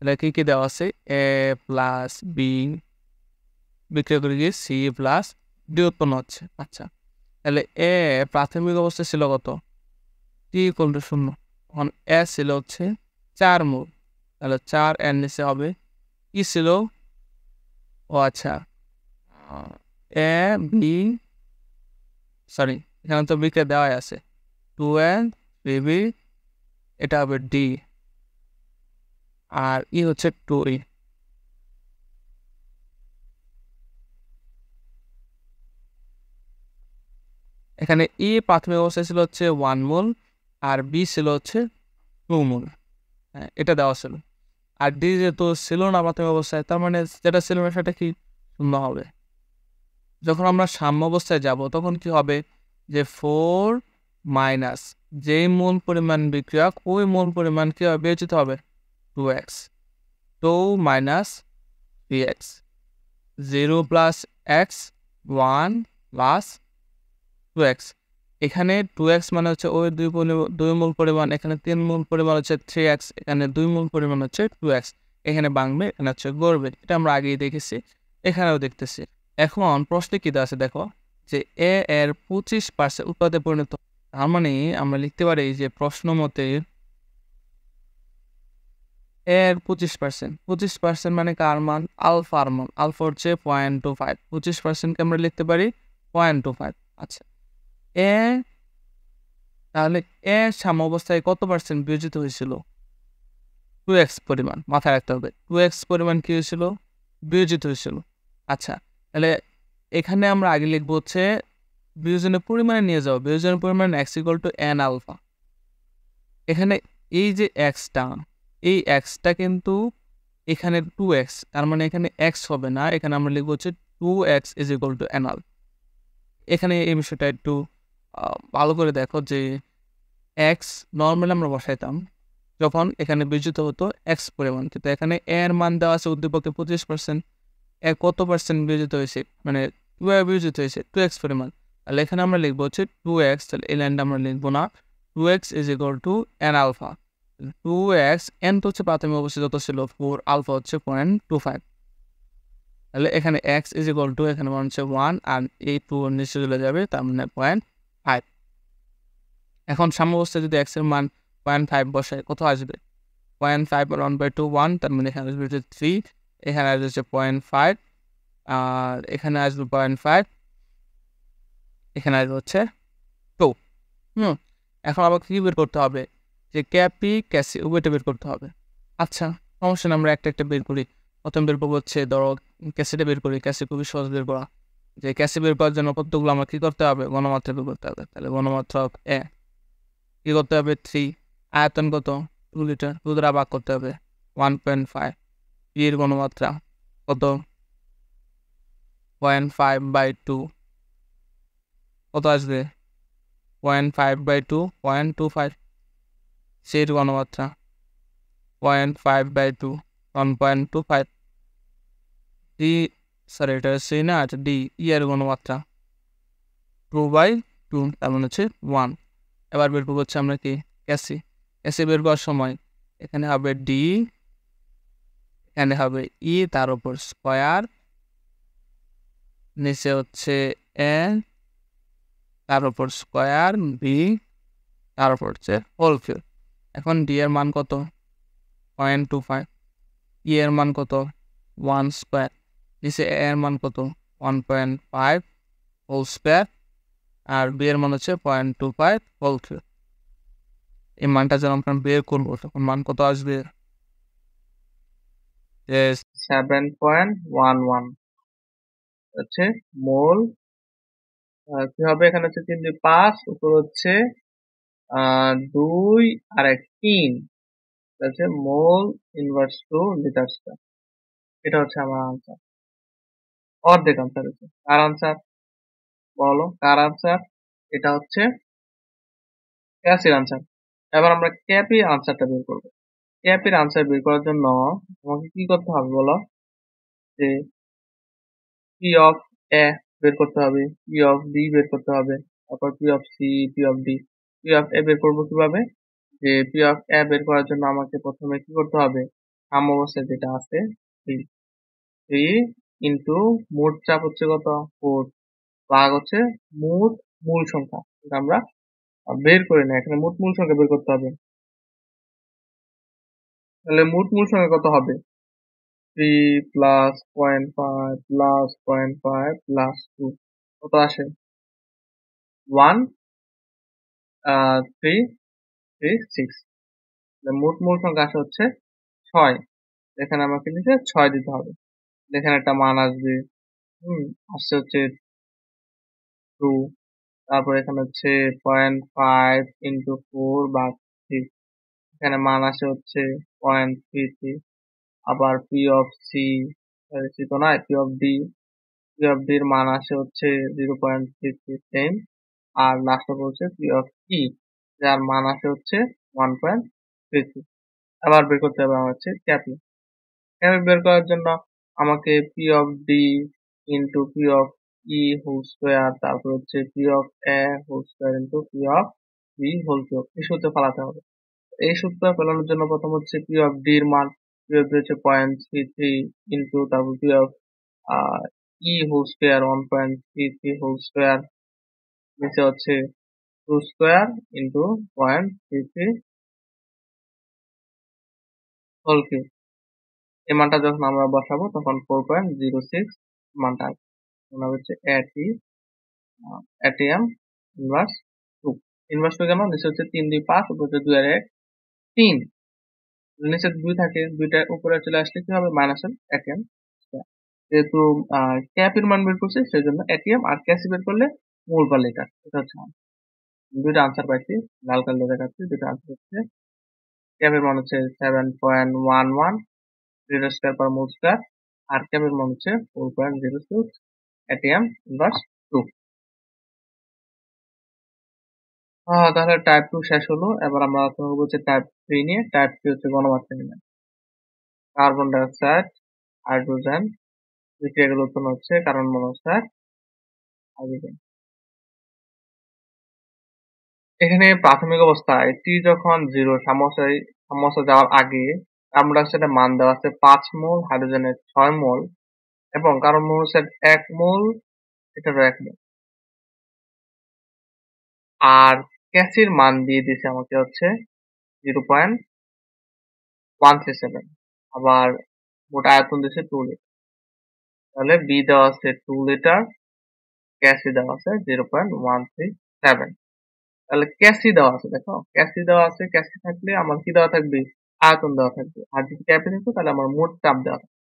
এটা কী কী দেওয়া আছে এ প্লাস বি বিক্রিয়া করে গিয়ে সি প্লাস ডি উৎপন্ন হচ্ছে আচ্ছা তাহলে এ প্রাথমিক অবস্থা ছিল কত টি ইকুয়াল টু শূন্য এখন এ ছিল হচ্ছে চার মোল তাহলে চার এর নিচে হবে কি ছিল ও আচ্ছা এ বি সরি এখানে তো বিক্রিয়া দেওয়াই আছে টু এন বি এটা হবে ডি আর ই হচ্ছে ই এখানে ই প্রাথমিক অবস্থায় ছিল হচ্ছে ওয়ান মোল আর বি ছিল হচ্ছে টু মোল হ্যাঁ এটা দেওয়া ছিল আর ডি যেহেতু ছিল না প্রাথমিক অবস্থায় তার মানে যেটা ছিল না সেটা কি শূন্য হবে যখন আমরা সাম্য অবস্থায় যাব তখন কি হবে যে ফোর মাইনাস যেই মূল পরিমাণ বিক্রিয়ক ওই মূল পরিমাণ কি হবে বিবেচিত হবে 2x 2 minus 3x 0 plus x 1 plus 2x এখানে 2x মানে হচ্ছে ওই দুই দুই মূল পরিমাণ এখানে তিন মূল পরিমাণ হচ্ছে 3x এখানে দুই মূল পরিমাণ হচ্ছে 2x এখানে বাংবে এখানে হচ্ছে গড়বে এটা আমরা আগেই দেখেছি এখানেও দেখতেছি এখন প্রশ্নে কী আছে দেখো যে এ এর পঁচিশ পার্সেন্ট উৎপাদে পরিণত তার মানে আমরা লিখতে পারি যে প্রশ্ন মতে এর পঁচিশ পার্সেন্ট পঁচিশ পার্সেন্ট মানে কার মান আলফার মান আলফা হচ্ছে পয়েন্ট টু ফাইভ পঁচিশ পার্সেন্টকে আমরা লিখতে পারি পয়েন্ট টু ফাইভ আচ্ছা এ তাহলে এ সাম অবস্থায় কত পার্সেন্ট বিয়োজিত হয়েছিল টু এক্স পরিমাণ মাথায় রাখতে হবে টু এক্স পরিমাণ কী হয়েছিল বিয়োজিত হয়েছিল আচ্ছা তাহলে এখানে আমরা আগে লিখবো হচ্ছে বিয়োজনের পরিমাণে নিয়ে যাও বিয়োজনের পরিমাণ X equal to N alpha এখানে এই যে এক্সটা এই এক্সটা কিন্তু এখানে টু এক্স তার মানে এখানে এক্স হবে না এখানে আমরা লিখব হচ্ছে two x is equal to অ্যানাল এখানে এই বিষয়টা একটু ভালো করে দেখো যে এক্স নর্মালি আমরা বসাইতাম যখন এখানে বিজিত হতো এক্স পরিমাণ কিন্তু এখানে এর মান দেওয়া আছে উদ্দীপকে পঁচিশ পার্সেন্ট এ কত পার্সেন্ট বিজিত হয়েছে মানে কিভাবে বিজিত হয়েছে টু এক্স পরিমাণ তাহলে এখানে আমরা লিখবো হচ্ছে টু এক্স তাহলে এই লাইনটা আমরা লিখবো না two x is equal to N alpha two x n তো হচ্ছে প্রাথমিক অবস্থিত যত ছিল ফোর আলফা হচ্ছে পয়েন্ট টু ফাইভ তাহলে এখানে এক্স ইজ ইকুয়াল টু এখানে মান হচ্ছে ওয়ান আর এই টু নিচে চলে যাবে তার মানে পয়েন্ট ফাইভ এখন সাম্যাবস্থায় যদি এক্সের মান পয়েন্ট ফাইভ বসায় কত আসবে point five one by two one তার মানে এখানে আসবে হচ্ছে থ্রি এখানে আসবে হচ্ছে পয়েন্ট ফাইভ আর এখানে আসবে পয়েন্ট ফাইভ এখানে আসবে হচ্ছে টু হুম এখন আমাকে কী বের করতে হবে যে ক্যাপি ক্যাসি ওয়েটা বের করতে হবে আচ্ছা সমস্যা আমরা একটা একটা বের করি প্রথম বের করবো হচ্ছে ধরো ক্যাসিটা বের করি ক্যাসি খুবই সহজ বের করা যে ক্যাসি বের করার জন্য কতগুলো আমার কী করতে হবে গণমাত্রা বের করতে হবে তাহলে গণমাত্রক এ কী করতে হবে থ্রি আয়তন কত টু লিটার টু দ্বারা বাক করতে হবে ওয়ান পয়েন্ট ফাইভ এর গণমাত্রা কত পয়েন্ট ফাইভ বাই টু কত আসবে point five by two point two five set ঘনমাত্রা point five by two one point two five D sorry এটা সি না আচ্ছা ডি ইয়ের ঘনমাত্রা টু বাই টু এমন হচ্ছে ওয়ান এবার বের করবো হচ্ছে আমরা কি এসি এসি e। e বের করার সময় এখানে হবে ডি এখানে হবে ই e, তার উপর স্কোয়ার নিচে হচ্ছে এ তার উপর স্কোয়ার বি তার উপর হচ্ছে হোল এখন ডি এর মান কত পয়েন্ট টু ফাইভ ই এর মান কত ওয়ান স্কোয়ার নিচে এ এর মান কত one point five whole square আর বি এর মান হচ্ছে point two five whole three এই মানটা যেন আমরা বের করবো তখন মান কত আসবে সেভেন পয়েন্ট ওয়ান ওয়ান হচ্ছে মোল কি হবে এখানে হচ্ছে তিন দুই পাঁচ উপর হচ্ছে দুই আর এক তিন ঠিক আছে mole inverse two litre square এটা হচ্ছে আমার আনসার অর্ধেক আনসার হচ্ছে কার আনসার বলো কার আনসার এটা হচ্ছে ক্যাসির আনসার এবার আমরা ক্যাপির আনসারটা বের করবো ক্যাপের আনসার বের করার জন্য আমাকে কি করতে হবে বলো যে পি অফ এ বের করতে হবে পি অফ বি বের করতে হবে তারপর P of C P of D P of A বের করবো কিভাবে যে পি অফ এ বের করার জন্য আমাকে প্রথমে কি করতে হবে আম অবস্থা যেটা আছে থ্রি থ্রি ইন্টু মোট চাপ হচ্ছে কত ফোর ভাগ হচ্ছে মোট মূল সংখ্যা এটা আমরা বের করে না এখানে মোট মূল সংখ্যা বের করতে হবে তাহলে মোট মূল সংখ্যা কত হবে three plus point five plus point five plus two কত আসে ওয়ান থ্রি থ্রি সিক্স মোট মূল সংখ্যা আসে হচ্ছে ছয় এখানে আমাকে লিখে ছয় দিতে হবে এখানে একটা মান আসবে হুম আসছে হচ্ছে টু তারপর এখানে হচ্ছে পয়েন্ট ফাইভ ইন্টু ফোর বা থ্রি এখানে মান আসে হচ্ছে পয়েন্ট থ্রি থ্রি আবার পি অফ সি সি তো নয় P of D P of ডির মান আসে হচ্ছে zero point three three same আর লাস্ট বলছে পি অফ ই যার মান আছে হচ্ছে ওয়ান পয়েন্ট থ্রি থ্রি আবার বের করতে হবে আমার হচ্ছে ক্যাপি ক্যাপি বের করার জন্য আমাকে P of D into P of E whole square তারপর হচ্ছে P of A whole square into P of B whole square এই সূত্র পালাতে হবে এই সূত্র ফেলানোর জন্য প্রথম হচ্ছে পি অফ ডি এর মান পি অফ ডি হচ্ছে পয়েন্ট থ্রি থ্রি ইন্টু তারপর P of E whole square one point three three whole square নিচে হচ্ছে two square into point three three whole cube এই মানটা যখন আমরা বসাবো তখন ফোর পয়েন্ট জিরো সিক্স মানটা মনে হচ্ছে এটি atm inverse two inverse two কেমন নিচে হচ্ছে তিন দুই পাঁচ উপর হচ্ছে দুই আর এক তিন নিচে দুই থাকে দুইটা উপরে চলে আসলে কি হবে মাইনাস এটিএম যেহেতু এর মান বের করছে সেই জন্য এটিএম আর ক্যাশ বের করলে মূল বা লেটার এটা হচ্ছে দুইটা আনসার পাইছি লাল কালার দেখাচ্ছি দুইটা আনসার হচ্ছে ক্যাবের মান হচ্ছে seven point one one zero square per mole square আর ক্যাবের মান হচ্ছে four point zero six atm inverse two তাহলে টাইপ টু শেষ হলো এবার আমরা তোমাকে বলছি টাইপ থ্রি নিয়ে টাইপ থ্রি হচ্ছে গণমাত্রা নিয়ে কার্বন ডাইঅক্সাইড হাইড্রোজেন বিক্রিয়াগুলো উৎপন্ন হচ্ছে কার্বন মনোক্সাইড হাইড্রোজেন এখানে প্রাথমিক অবস্থায় টি যখন জিরো সমস্যায় সমস্যা যাওয়ার আগে আমরা সেটা মান দেওয়া আছে পাঁচ মোল হাইড্রোজেনের ছয় মোল এবং কার্বন মনোক্সাইড এক মোল এটা এক মোল আর ক্যাসির মান দিয়ে দিয়েছে আমাকে হচ্ছে zero point one three seven আবার মোট আয়তন দিয়েছে টু লিটার তাহলে বি দেওয়া আছে টু লিটার ক্যাসি দেওয়া আছে zero point one three seven তাহলে ক্যাসি দেওয়া আছে দেখো ক্যাসি দেওয়া আছে ক্যাসি থাকলে আমার কি দেওয়া থাকবে আয়তন দেওয়া থাকবে আর যদি ক্যাপে থাকতো তাহলে আমার মোট চাপ দেওয়া থাকবে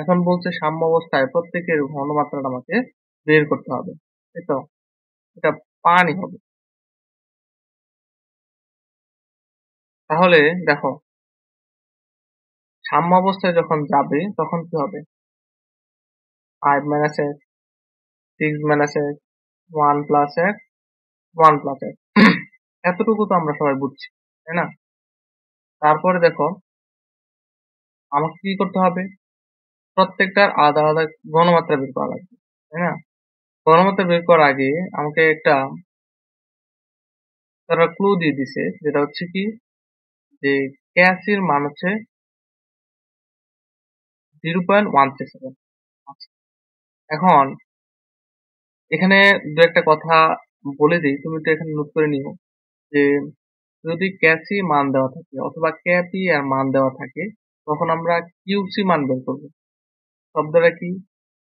এখন বলছে সাম্য অবস্থায় প্রত্যেকের ঘনমাত্রাটা আমাকে বের করতে হবে এতো এটা পানি হবে তাহলে দেখো সাম্য অবস্থায় যখন যাবে তখন কি হবে five minus x six minus x one plus x one plus x এতটুকু তো আমরা সবাই বুঝছি তাই না তারপরে দেখো আমাকে কি করতে হবে প্রত্যেকটার আলাদা আলাদা গণমাত্রা বের করা লাগবে তাই না গণমাত্রা বের করার আগে আমাকে একটা তারা ক্লু দিয়ে দিছে যেটা হচ্ছে কি যে ক্যাসির মান হচ্ছে zero point one three seven এখন এখানে দু একটা কথা বলে দিই তুমি তো এখানে নোট করে নিও যে যদি ক্যাসি মান দেওয়া থাকে অথবা ক্যাপি আর মান দেওয়া থাকে তখন আমরা কিউসি মান বের করব শব্দটা কি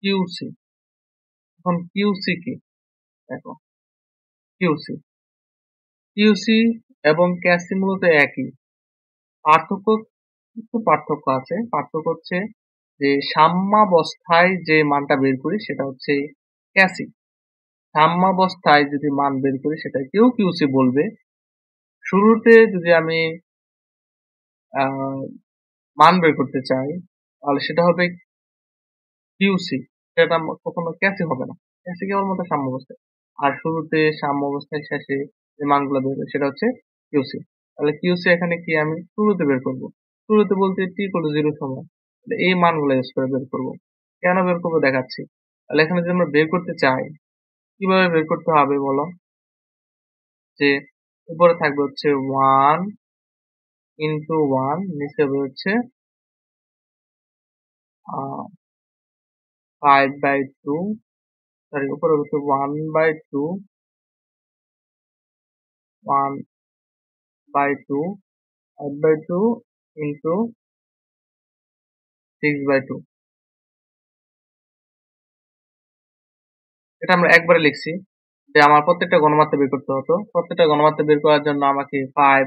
কিউসি এখন কিউসি কি দেখো কিউসি কিউসি এবং ক্যাসি মূলত একই পার্থক্য কিছু পার্থক্য আছে পার্থক্য হচ্ছে যে সাম্যাবস্থায় যে মানটা বের করি সেটা হচ্ছে ক্যাসি সাম্যাবস্থায় যদি মান বের করি সেটা কেউ কিউসি বলবে শুরুতে যদি আমি মান বের করতে চাই তাহলে সেটা হবে কিউসি সেটা কখনো ক্যাসি হবে না ক্যাসি সাম্য অবস্থায় আর শুরুতে সাম্য অবস্থায় শেষে যে মানগুলো বের সেটা হচ্ছে কিউসি তাহলে কিউসি এখানে কি আমি শুরুতে বের করব শুরুতে বলতে টি করলো জিরো সময় এই মানগুলো ইউজ করে বের করবো কেন বের করবো দেখাচ্ছি তাহলে এখানে যদি আমরা বের করতে চাই কিভাবে বের করতে হবে বলো যে উপরে থাকবে হচ্ছে ওয়ান ইন্টু ওয়ান নিচে হবে হচ্ছে ফাইভ বাই টু সরি উপরে হচ্ছে one by two one by two five by two into six by two এটা আমরা একবারে লিখছি যে আমার প্রত্যেকটা গণমাত্রা বের করতে হতো প্রত্যেকটা গণমাত্রা বের করার জন্য আমাকে ফাইভ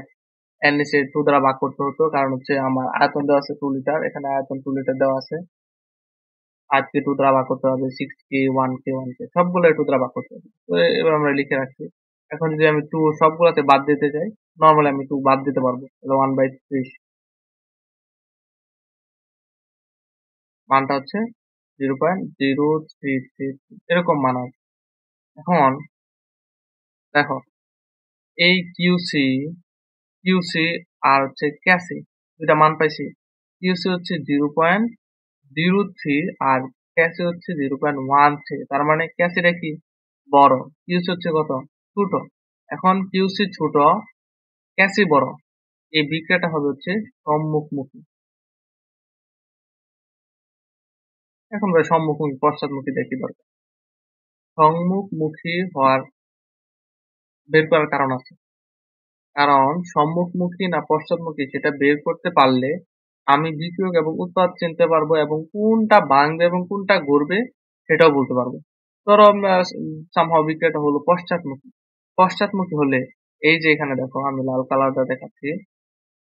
এর এসে টু দ্বারা ভাগ করতে হতো কারণ হচ্ছে আমার আয়তন দেওয়া আছে টু লিটার এখানে আয়তন টু লিটার দেওয়া আছে ফাইভ কে টু দ্বারা ভাগ করতে হবে সিক্স কে ওয়ান কে ওয়ান কে সবগুলো টু দ্বারা ভাগ করতে হবে তো এবার আমরা লিখে রাখছি এখন যদি আমি টু সবগুলোতে বাদ দিতে চাই নর্মালি আমি টু বাদ দিতে পারবো ওয়ান বাই থ্রি মানটা হচ্ছে zero point zero three three এরকম মান আছে এখন দেখো এই কিউসি কিউসি আর হচ্ছে ক্যাসি দুটা মান পাইছি কিউসি হচ্ছে জিরো পয়েন্ট জিরো থ্রি আর ক্যাসি হচ্ছে জিরো পয়েন্ট ওয়ান থ্রি তার মানে ক্যাসিটা কি বড় কিউসি হচ্ছে কত ছোট এখন কিউসি ছোট ক্যাসি বড় এই বিক্রিয়াটা হবে হচ্ছে সম্মুখমুখী এখন ভাই সম্মুখমুখী পশ্চাদমুখী দেখি দরকার সম্মুখমুখী হওয়ার বের করার কারণ আছে কারণ সম্মুখমুখী না পশ্চাদমুখী সেটা বের করতে পারলে আমি বিক্রিয়ক এবং উৎপাদ চিনতে পারবো এবং কোনটা ভাঙবে এবং কোনটা গড়বে সেটাও বলতে পারবো ধরো সামহাও বিক্রিয়াটা হলো পশ্চাৎমুখী পশ্চাৎমুখী হলে এই যে এখানে দেখো আমি লাল কালারটা দেখাচ্ছি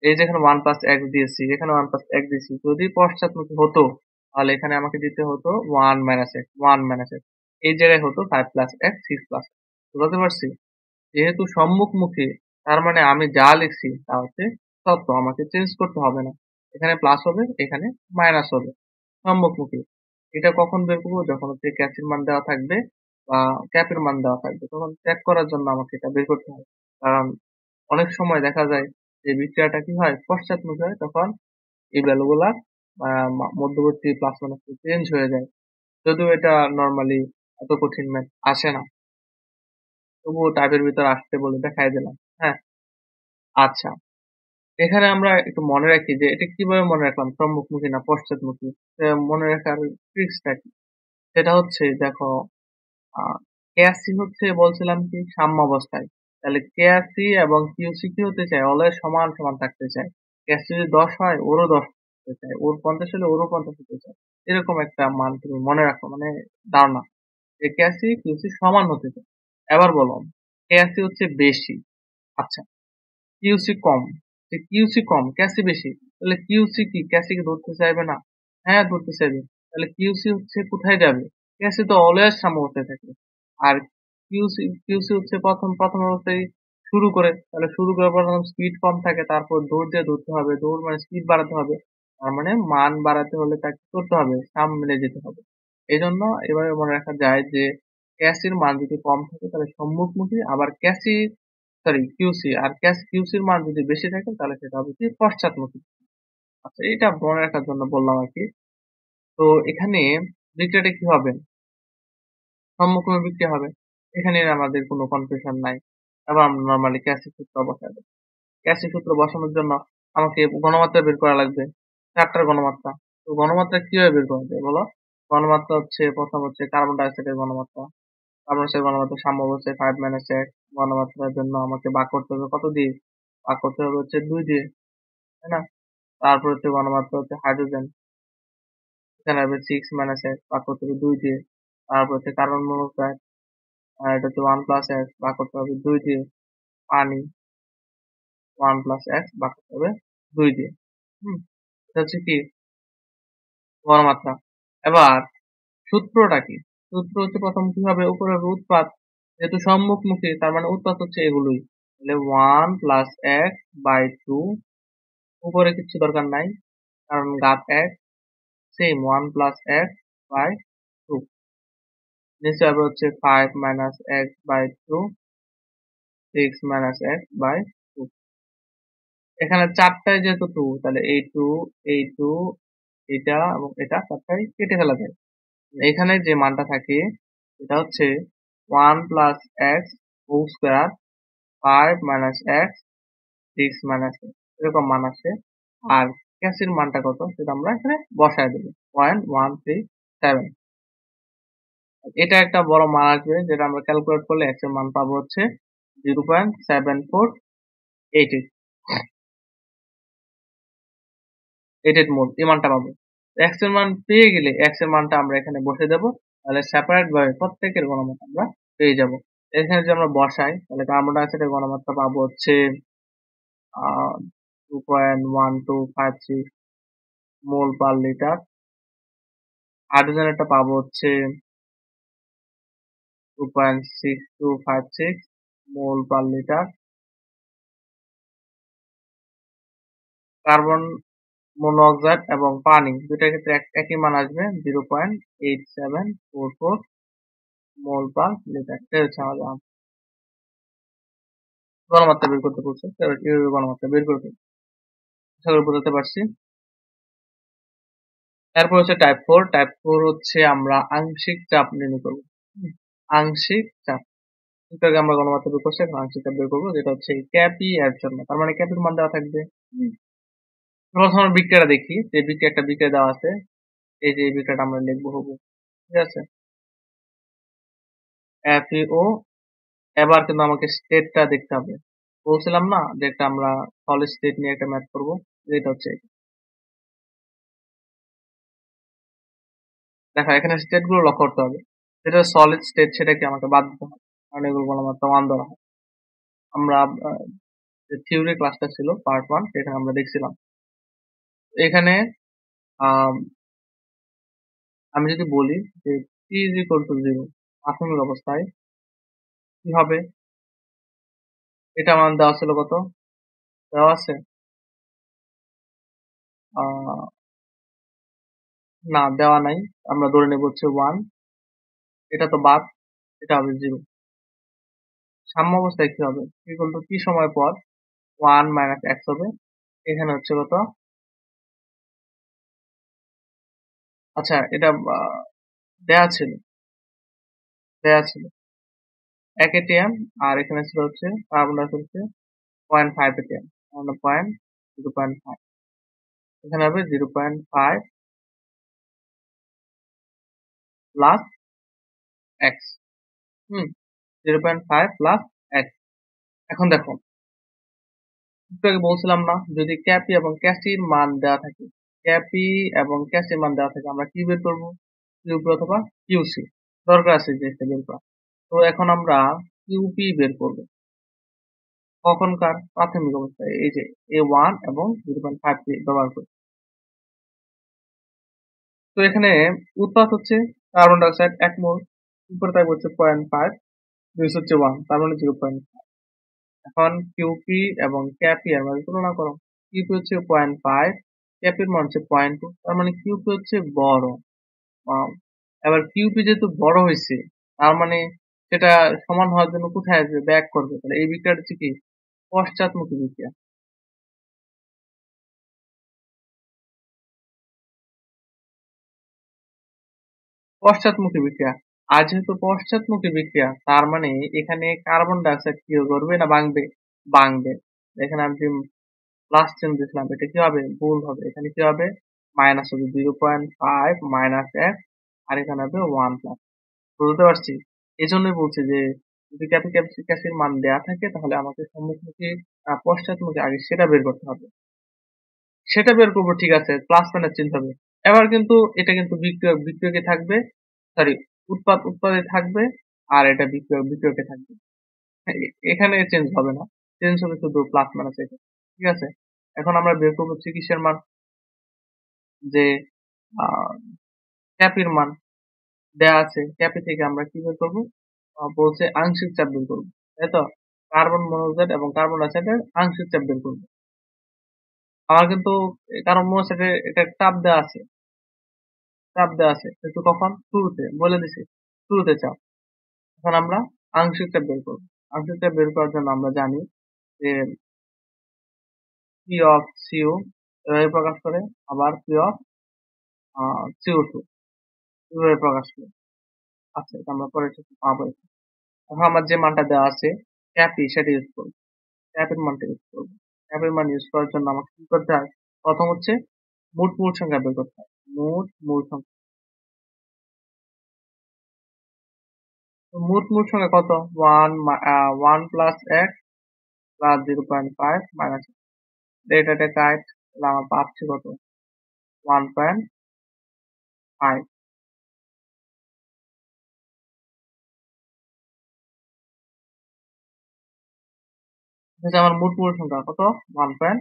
এই যেখানে ওয়ান প্লাস এক্স দিয়েছি এখানে ওয়ান প্লাস এক্স দিয়েছি যদি পশ্চাৎমুখী হতো তাহলে এখানে আমাকে দিতে হতো one minus x one minus x এই জায়গায় হতো five plus x six plus বুঝতে পারছি যেহেতু সম্মুখমুখী তার মানে আমি যা লিখছি তা হচ্ছে সত্য আমাকে চেঞ্জ করতে হবে না এখানে প্লাস হবে এখানে মাইনাস হবে সম্মুখমুখী এটা কখন বের করবো যখন হচ্ছে ক্যাচের মান দেওয়া থাকবে বা ক্যাপের মান দেওয়া থাকবে তখন চেক করার জন্য আমাকে এটা বের করতে হবে কারণ অনেক সময় দেখা যায় যে বিক্রিয়াটা কি হয় পশ্চাৎমুখী হয় তখন এই ভ্যালুগুলার মধ্যবর্তী প্লাস মাইনাস চেঞ্জ হয়ে যায় যদিও এটা নর্মালি এত কঠিন ম্যাথ আসে না তবুও টাইপের ভিতর আসতে বলে দেখাই দিলাম হ্যাঁ আচ্ছা এখানে আমরা একটু মনে রাখি যে এটা কিভাবে মনে রাখলাম সম্মুখমুখী না পশ্চাৎমুখী মনে রাখার ট্রিক্সটা কি সেটা হচ্ছে দেখো কেয়াসি হচ্ছে বলছিলাম কি সাম্যাবস্থায় তাহলে কেয়াসি এবং কিউসি কি হতে চায় অলয় সমান সমান থাকতে চায় কেয়াসি যদি দশ হয় ওরও দশ করতে চায় ওর পঞ্চাশ হলে ওরও পঞ্চাশ হতে চায় এরকম একটা মান তুমি মনে রাখো মানে ধারণা যে ক্যাসি কিউসি সমান হতে চায় এবার বলো ক্যাসি হচ্ছে বেশি আচ্ছা কিউসি কম কিউসি কম ক্যাসি বেশি তাহলে কিউসি কি ক্যাসিকে ধরতে চাইবে না হ্যাঁ ধরতে চাইবে তাহলে কিউসি হচ্ছে কোথায় যাবে ক্যাসি তো অলওয়েজ সাম্যবস্থায় থাকে আর কিউসি কিউসি হচ্ছে প্রথম প্রথম অবস্থায় শুরু করে তাহলে শুরু করার পর স্পিড কম থাকে তারপর দৌড় দিয়ে ধরতে হবে দৌড় মানে স্পিড বাড়াতে হবে তার মানে মান বাড়াতে হলে তাকে করতে হবে সামনে যেতে হবে এই জন্য এভাবে মনে রাখা যায় যে ক্যাসির মান যদি কম থাকে তাহলে সম্মুখমুখী আবার ক্যাসি সরি কিউসি আর ক্যাস কিউসির মান যদি বেশি থাকে তাহলে সেটা হবে কি পশ্চাৎমুখী আচ্ছা এটা মনে রাখার জন্য বললাম আর কি তো এখানে বিক্রিয়াটা কি হবে সম্মুখমুখী বিক্রি হবে এখানে আমাদের কোনো কনফিউশন নাই আবার আমরা নর্মালি ক্যাসি সূত্র বসাবো ক্যাসি সূত্র বসানোর জন্য আমাকে গণমাত্রা বের করা লাগবে চারটার গণমাত্রা তো গণমাত্রা কিভাবে বের করা যায় বলো গণমাত্রা হচ্ছে প্রথম হচ্ছে কার্বন ডাইঅক্সাইডের গণমাত্রা কার্বন ডাইঅক্সাইড গণমাত্রা সম্ভব হচ্ছে ফাইভ মাইনাস এক গণমাত্রার জন্য আমাকে বাক করতে হবে কত দিয়ে বাক করতে হবে হচ্ছে দুই দিয়ে তাই না তারপর হচ্ছে গণমাত্রা হচ্ছে হাইড্রোজেন এখানে হবে সিক্স মাইনাস এক বাক করতে হবে দুই দিয়ে তারপর হচ্ছে কার্বন মনোক্সাইড আর এটা হচ্ছে ওয়ান প্লাস এক বাক করতে হবে দুই দিয়ে পানি ওয়ান প্লাস এক বাক করতে হবে দুই দিয়ে হুম এটা হচ্ছে কি ঘনমাত্রা এবার সূত্রটা কি সূত্র হচ্ছে প্রথম কি হবে উপরে হবে উৎপাদ যেহেতু সম্মুখমুখী তার মানে উৎপাত হচ্ছে এগুলোই তাহলে ওয়ান প্লাস এক বাই টু উপরে কিছু দরকার নাই কারণ গাপ এক সেম ওয়ান প্লাস এক বাই টু নিচে হবে হচ্ছে ফাইভ মাইনাস এক বাই টু সিক্স মাইনাস এক বাই এখানে চারটায় যেহেতু টু তাহলে এই টু এই টু এটা এবং এটা চারটায় কেটে ফেলা যায় এখানে যে মানটা থাকে এটা হচ্ছে ওয়ান প্লাস এক্স ও square five minus x six minus এরকম মান আছে আর ক্যাসির মানটা কত সেটা আমরা এখানে বসায় দেবো পয়েন্ট ওয়ান থ্রি সেভেন এটা একটা বড় মান আসবে যেটা আমরা ক্যালকুলেট করলে এক্সের এর মান পাবো হচ্ছে zero point seven four eight eight এডেড মোড এই মানটা পাবো এক্স এর মান পেয়ে গেলে এক্স এর মানটা আমরা এখানে বসে দেবো তাহলে সেপারেট ভাবে প্রত্যেকের গণমান আমরা পেয়ে যাব এখানে যদি আমরা বসাই তাহলে কার্বন ডাইঅক্সাইডের গণমাত্রা পাবো হচ্ছে two point one two five six mole per litre হাইড্রোজেনেরটা পাবো হচ্ছে two point six two five six mole per litre carbon monoxide এবং পানি দুটার ক্ষেত্রে একই মান আসবে zero point eight seven four four mole per litre এটা হচ্ছে আমাদের গণমাত্রা বের করতে বলছে গণমাত্রা বের করবে আশা বোঝাতে পারছি তারপর হচ্ছে টাইপ ফোর টাইপ ফোর হচ্ছে আমরা আংশিক চাপ নির্ণয় করব আংশিক চাপ আগে আমরা গণমাত্রা বের করছি এখন আংশিক চাপ বের করবো যেটা হচ্ছে ক্যাপি এর জন্য তার মানে ক্যাপির মান দেওয়া থাকবে প্রথম আমরা বিক্রিয়াটা দেখি যে বিক্রিয়া একটা বিক্রিয়া দেওয়া আছে এই যে বিক্রিয়াটা আমরা লিখবো হবে ঠিক আছে এফইও e এবার কিন্তু আমাকে স্টেটটা দেখতে হবে বলছিলাম না যে একটা আমরা সলিড স্টেট নিয়ে একটা ম্যাথ করব যেটা হচ্ছে দেখো এখানে স্টেট গুলো লক্ষ্য করতে হবে যেটা সলিড স্টেট সেটাকে আমাকে বাদ দিতে হবে কারণ এগুলো মাত্র প্রমাণ ধরা হয় আমরা থিওরি ক্লাসটা ছিল পার্ট ওয়ান সেখানে আমরা দেখছিলাম এখানে আমি যদি বলি যে T is equal to zero প্রাথমিক অবস্থায় কি হবে এটা আমার দেওয়া ছিল কত দেওয়া আছে না দেওয়া নাই আমরা ধরে নেব হচ্ছে ওয়ান এটা তো বাদ এটা হবে জিরো সাম্য অবস্থায় কি হবে কি সময় পর ওয়ান মাইনাস এক্স হবে এখানে হচ্ছে কত আচ্ছা এটা দেয়া ছিল দেয়া ছিল এক এটিএম আর এখানে ছিল হচ্ছে carbon dioxide point five atm point zero point five এখানে হবে zero point five plus x hmm zero point five plus x এখন দেখো বলছিলাম না যদি ক্যাপি এবং ক্যাসির মান দেওয়া থাকে ক্যাপি এবং ক্যাসি মান দেওয়া থাকে আমরা কি বের করবো কিউপি অথবা কিউসি দরকার আছে যে এটা বের করা তো এখন আমরা কিউপি বের করব কখনকার প্রাথমিক অবস্থায় এই যে এ ওয়ান এবং জিরো পয়েন্ট ফাইভ ব্যবহার করি তো এখানে উৎপাদ হচ্ছে কার্বন ডাইঅক্সাইড এক মোল উপরে থাকবে হচ্ছে পয়েন্ট ফাইভ দুইশো হচ্ছে ওয়ান তার মানে জিরো পয়েন্ট ফাইভ এখন কিউপি এবং ক্যাপি এর তুলনা করো কিউপি হচ্ছে পয়েন্ট ফাইভ ক্যাপের মান হচ্ছে পয়েন্ট টু তার মানে কিউপি হচ্ছে বড় এবার কিউপি যেহেতু বড় হয়েছে তার মানে সেটা সমান হওয়ার জন্য কোথায় আসবে ব্যাক করবে তাহলে এই বিক্রিয়া হচ্ছে কি পশ্চাৎমুখী বিক্রিয়া পশ্চাৎমুখী বিক্রিয়া আর যেহেতু পশ্চাৎমুখী বিক্রিয়া তার মানে এখানে কার্বন ডাইঅক্সাইড কি করবে না ভাঙবে ভাঙবে এখানে আপনি লাস্ট চিহ্ন দিয়েছিলাম এটা কি হবে ভুল হবে এখানে কি হবে মাইনাস হবে জিরো পয়েন্ট ফাইভ মাইনাস এক আর এখানে হবে ওয়ান প্লাস বুঝতে পারছি এই জন্যই বলছি যে যদি ক্যাপিক মান দেয়া থাকে তাহলে আমাকে সম্মুখমুখী পশ্চাৎমুখী আগে সেটা বের করতে হবে সেটা বের করবো ঠিক আছে প্লাস মাইনাস চিনতে হবে এবার কিন্তু এটা কিন্তু বিক্রিয়ক বিক্রয়কে থাকবে সরি উৎপাদ উৎপাদে থাকবে আর এটা বিক্রিয়ক বিক্রয়কে থাকবে এখানে চেঞ্জ হবে না চেঞ্জ হবে শুধু প্লাস মাইনাস এটা ঠিক আছে এখন আমরা বের করবো চিকিৎসার কিসের মান যে ক্যাপির মান দেয়া আছে ক্যাপি থেকে আমরা কি বের করবো বলছে আংশিক চাপ বের করবো তাই তো কার্বন মনোক্সাইড এবং কার্বন ডাইঅক্সাইডের আংশিক চাপ বের করবো আমার কিন্তু কার্বন মনোক্সাইডে এটা চাপ দেওয়া আছে চাপ দেওয়া আছে কিন্তু কখন শুরুতে বলে দিছে শুরুতে চাপ এখন আমরা আংশিক চাপ বের করবো আংশিক চাপ বের করার জন্য আমরা জানি যে পি অফ সিউ এভাবে প্রকাশ করে আবার পি অফ সিউ টু এভাবে প্রকাশ করে আচ্ছা এটা আমরা পরে আবার এখন আমার যে মানটা দেওয়া আছে ক্যাপি e, সেটা ইউজ করবো ক্যাপের মানটা ইউজ করবো ক্যাপের মান ইউজ করার জন্য আমাকে কি করতে হয় প্রথম হচ্ছে মোট মূল সংখ্যা বের করতে হয় মোট মূল সংখ্যা মোট মূল সঙ্গে কত one one plus x plus zero point five minus ডেটাতে টাইপ তাহলে আমরা পাচ্ছি কত ওয়ান পয়েন্ট ফাইভ হচ্ছে আমার মোট পুরো সংখ্যা কত ওয়ান পয়েন্ট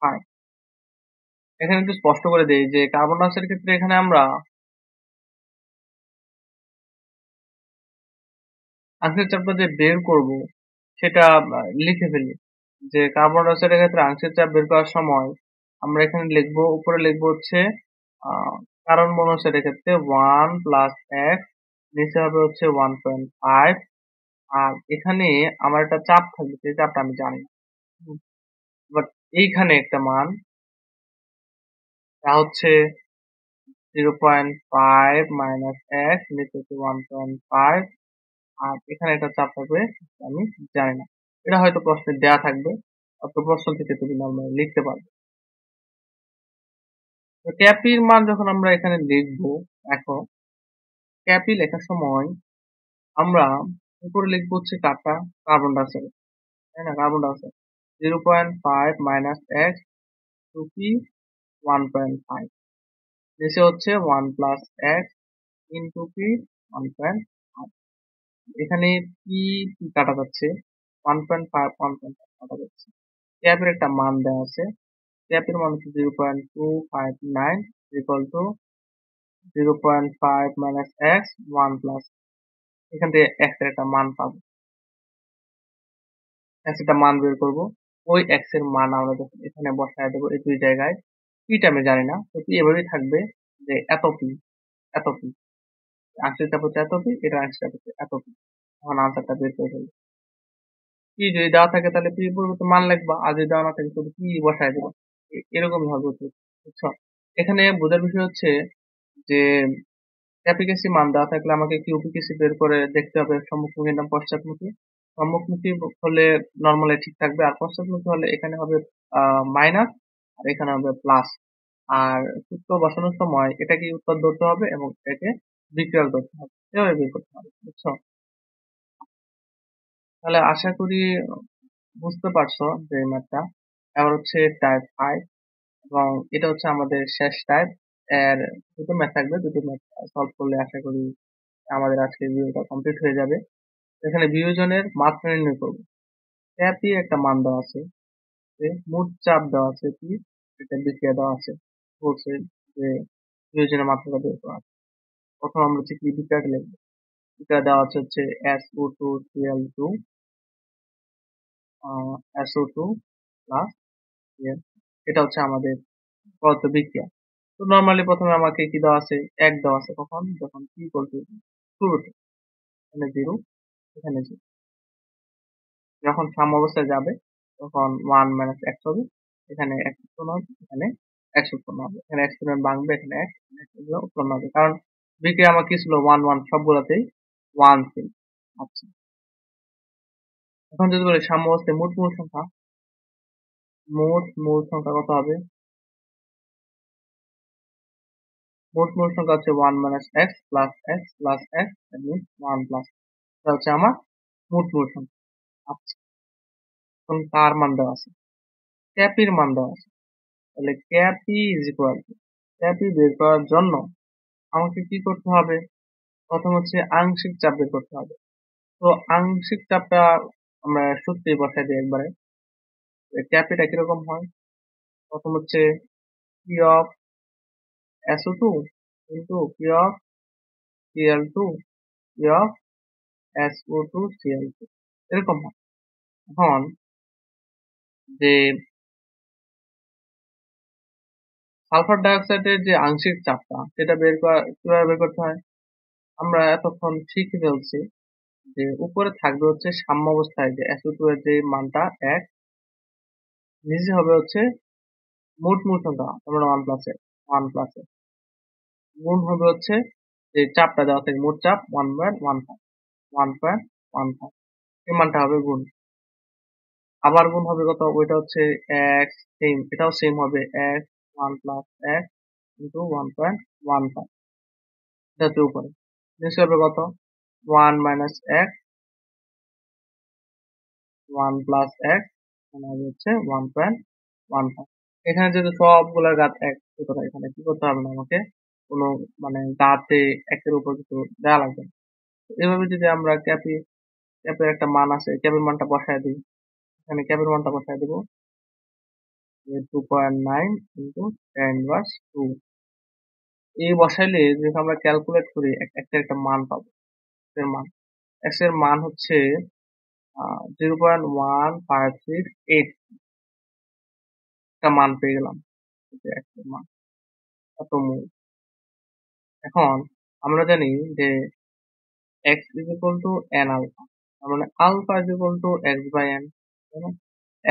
ফাইভ এখানে একটু স্পষ্ট করে দিই যে কার্বন ডাইঅক্সাইডের ক্ষেত্রে এখানে আমরা আজকের চ্যাপ্টার যে বের করব সেটা লিখে ফেলি যে কার্বন ডাইঅক্সাইডের ক্ষেত্রে আংশিক চাপ বের করার সময় আমরা এখানে লিখবো উপরে লিখবো হচ্ছে কারণ মনোসাইডের ক্ষেত্রে ওয়ান প্লাস এক নিচে হবে হচ্ছে ওয়ান পয়েন্ট ফাইভ আর এখানে আমার একটা চাপ থাকবে সেই চাপটা আমি জানি বাট এইখানে একটা মান তা হচ্ছে জিরো পয়েন্ট ফাইভ মাইনাস এক নিচে হচ্ছে ওয়ান পয়েন্ট ফাইভ আর এখানে একটা চাপ থাকবে আমি জানি না এটা হয়তো প্রশ্নে দেয়া থাকবে অথবা প্রশ্ন থেকে তুমি নর্মাল লিখতে পারবে তো ক্যাপির মান যখন আমরা এখানে লিখব এখন ক্যাপি লেখার সময় আমরা উপরে লিখবো হচ্ছে কাটা কার্বন ডাইঅক্সাইড তাই না carbon dioxide zero point five minus x two P one point five নিচে হচ্ছে one plus x into P one point five এখানে কি কাটা যাচ্ছে ওয়ান পয়েন্ট ফাইভ ওয়ান একটা মান দেওয়া আছে ট্যাপের মান হচ্ছে zero point two five nine equal to zero point five minus x one plus এখান থেকে এক্স এর একটা মান পাব এক্স একটা মান বের করবো ওই এক্স এর মান আমরা যখন এখানে বসায় দেবো এই দুই জায়গায় পিটা আমি জানি না তো পি এভাবেই থাকবে যে এত পি এত পি আংশিক চাপ এত পি এটা আংশিক চাপ এত পি তখন আনসারটা বের করে ফেলবো কি যদি দেওয়া থাকে তাহলে পি পরিবর্তে মান লিখবা আর যদি দেওয়া না থাকে শুধু কি বসায় দেবা এরকম ভাবে বুঝছো এখানে বোঝার বিষয় হচ্ছে যে অ্যাপ্লিকেশি মান দেওয়া থাকলে আমাকে কি কিউপিকেসি বের করে দেখতে হবে সম্মুখমুখী নাম পশ্চাৎমুখী সম্মুখমুখী হলে নর্মালি ঠিক থাকবে আর পশ্চাৎমুখী হলে এখানে হবে মাইনাস আর এখানে হবে প্লাস আর সূত্র বসানোর সময় এটাকে উত্তর ধরতে হবে এবং এটাকে বিক্রিয়াল করতে হবে এভাবে বের করতে হবে বুঝছো তাহলে আশা করি বুঝতে পারছো যে ম্যাথটা এবার হচ্ছে টাইপ ফাইভ এবং এটা হচ্ছে আমাদের শেষ টাইপ এর দুটো ম্যাথ থাকবে দুটো ম্যাথ সলভ করলে আশা করি আমাদের আজকের ভিডিওটা কমপ্লিট হয়ে যাবে এখানে বিয়োজনের মাত্রা নির্ণয় করব ট্যাপি একটা মান দেওয়া আছে মোট চাপ দেওয়া আছে কি এটা বিক্রিয়া দেওয়া আছে বলছে যে বিয়োজনের মাত্রাটা বের করা প্রথম আমরা হচ্ছে কি বিক্রিয়াটা লিখবো বিক্রিয়া দেওয়া আছে হচ্ছে S O two twelve two S O two plus এটা হচ্ছে আমাদের পদার্থ বিক্রিয়া তো নর্মালি প্রথমে আমাকে কি দেওয়া আছে এক দেওয়া আছে কখন যখন কি বলতে শুরুতে এখানে জিরো এখানে জিরো যখন সাম অবস্থায় যাবে তখন ওয়ান মাইনাস এক্স হবে এখানে এক উৎপন্ন হবে এখানে এক্স উৎপন্ন হবে এখানে এক্স উৎপন্ন ভাঙবে এখানে এক্স উৎপন্ন হবে কারণ বিক্রিয়া আমার কি ছিল ওয়ান ওয়ান সবগুলোতেই ওয়ান ছিল আচ্ছা এখন যদি বলি সাম্য হচ্ছে মোট মূল সংখ্যা মোট মূল সংখ্যা কত হবে মোট মূল সংখ্যা হচ্ছে one minus x plus x plus x one plus এটা হচ্ছে আমার মোট মূল সংখ্যা আচ্ছা এখন কার মান দেওয়া আছে ক্যাপির মান দেওয়া আছে তাহলে ক্যাপি ইজ ইকুয়াল ক্যাপি বের করার জন্য আমাকে কি করতে হবে প্রথম হচ্ছে আংশিক চাপ বের করতে হবে তো আংশিক চাপটা আমরা সত্যি বসাই দিই একবারে ক্যাপিটা কিরকম হয় প্রথম হচ্ছে P of S O two into P of C L two P of S O two C L two এরকম হয় এখন যে সালফার ডাইঅক্সাইডের যে আংশিক চাপটা সেটা বের করা কিভাবে বের করতে হয় আমরা এতক্ষণ শিখে ফেলছি যে উপরে থাকবে হচ্ছে সাম্য অবস্থায় যে এস টু এর যে মানটা এক নিচে হবে হচ্ছে মোট মূল সংখ্যা আমরা ওয়ান প্লাসে ওয়ান প্লাসে গুণ হবে হচ্ছে যে চাপটা দেওয়া থাকে মোট চাপ one point one five one point one five এই মানটা হবে গুণ আবার গুণ হবে কত ওইটা হচ্ছে এক্স সেম এটাও সেম হবে x one plus x into one point one five এটা উপরে নিচে হবে কত 1 minus x 1 plus x হচ্ছে 1 পয়েন্ট 1 এখানে যেহেতু সবগুলোর গাত এক সুতরাং এখানে কি করতে হবে না আমাকে কোনো মানে গাতে একের উপর কিছু দেওয়া লাগবে এভাবে যদি আমরা ক্যাপি ক্যাপের একটা মান আছে ক্যাপের মানটা বসায় দিই এখানে ক্যাপের মানটা বসায় দেবো two point nine into ten two এই বসাইলে যদি আমরা ক্যালকুলেট করি একটা একটা মান পাবো এর মান এক্স এর মান হচ্ছে zero point one five six eight একটা মান পেয়ে গেলাম মান এত মূল এখন আমরা জানি যে x is equal to n alpha তার মানে alpha is equal to x by n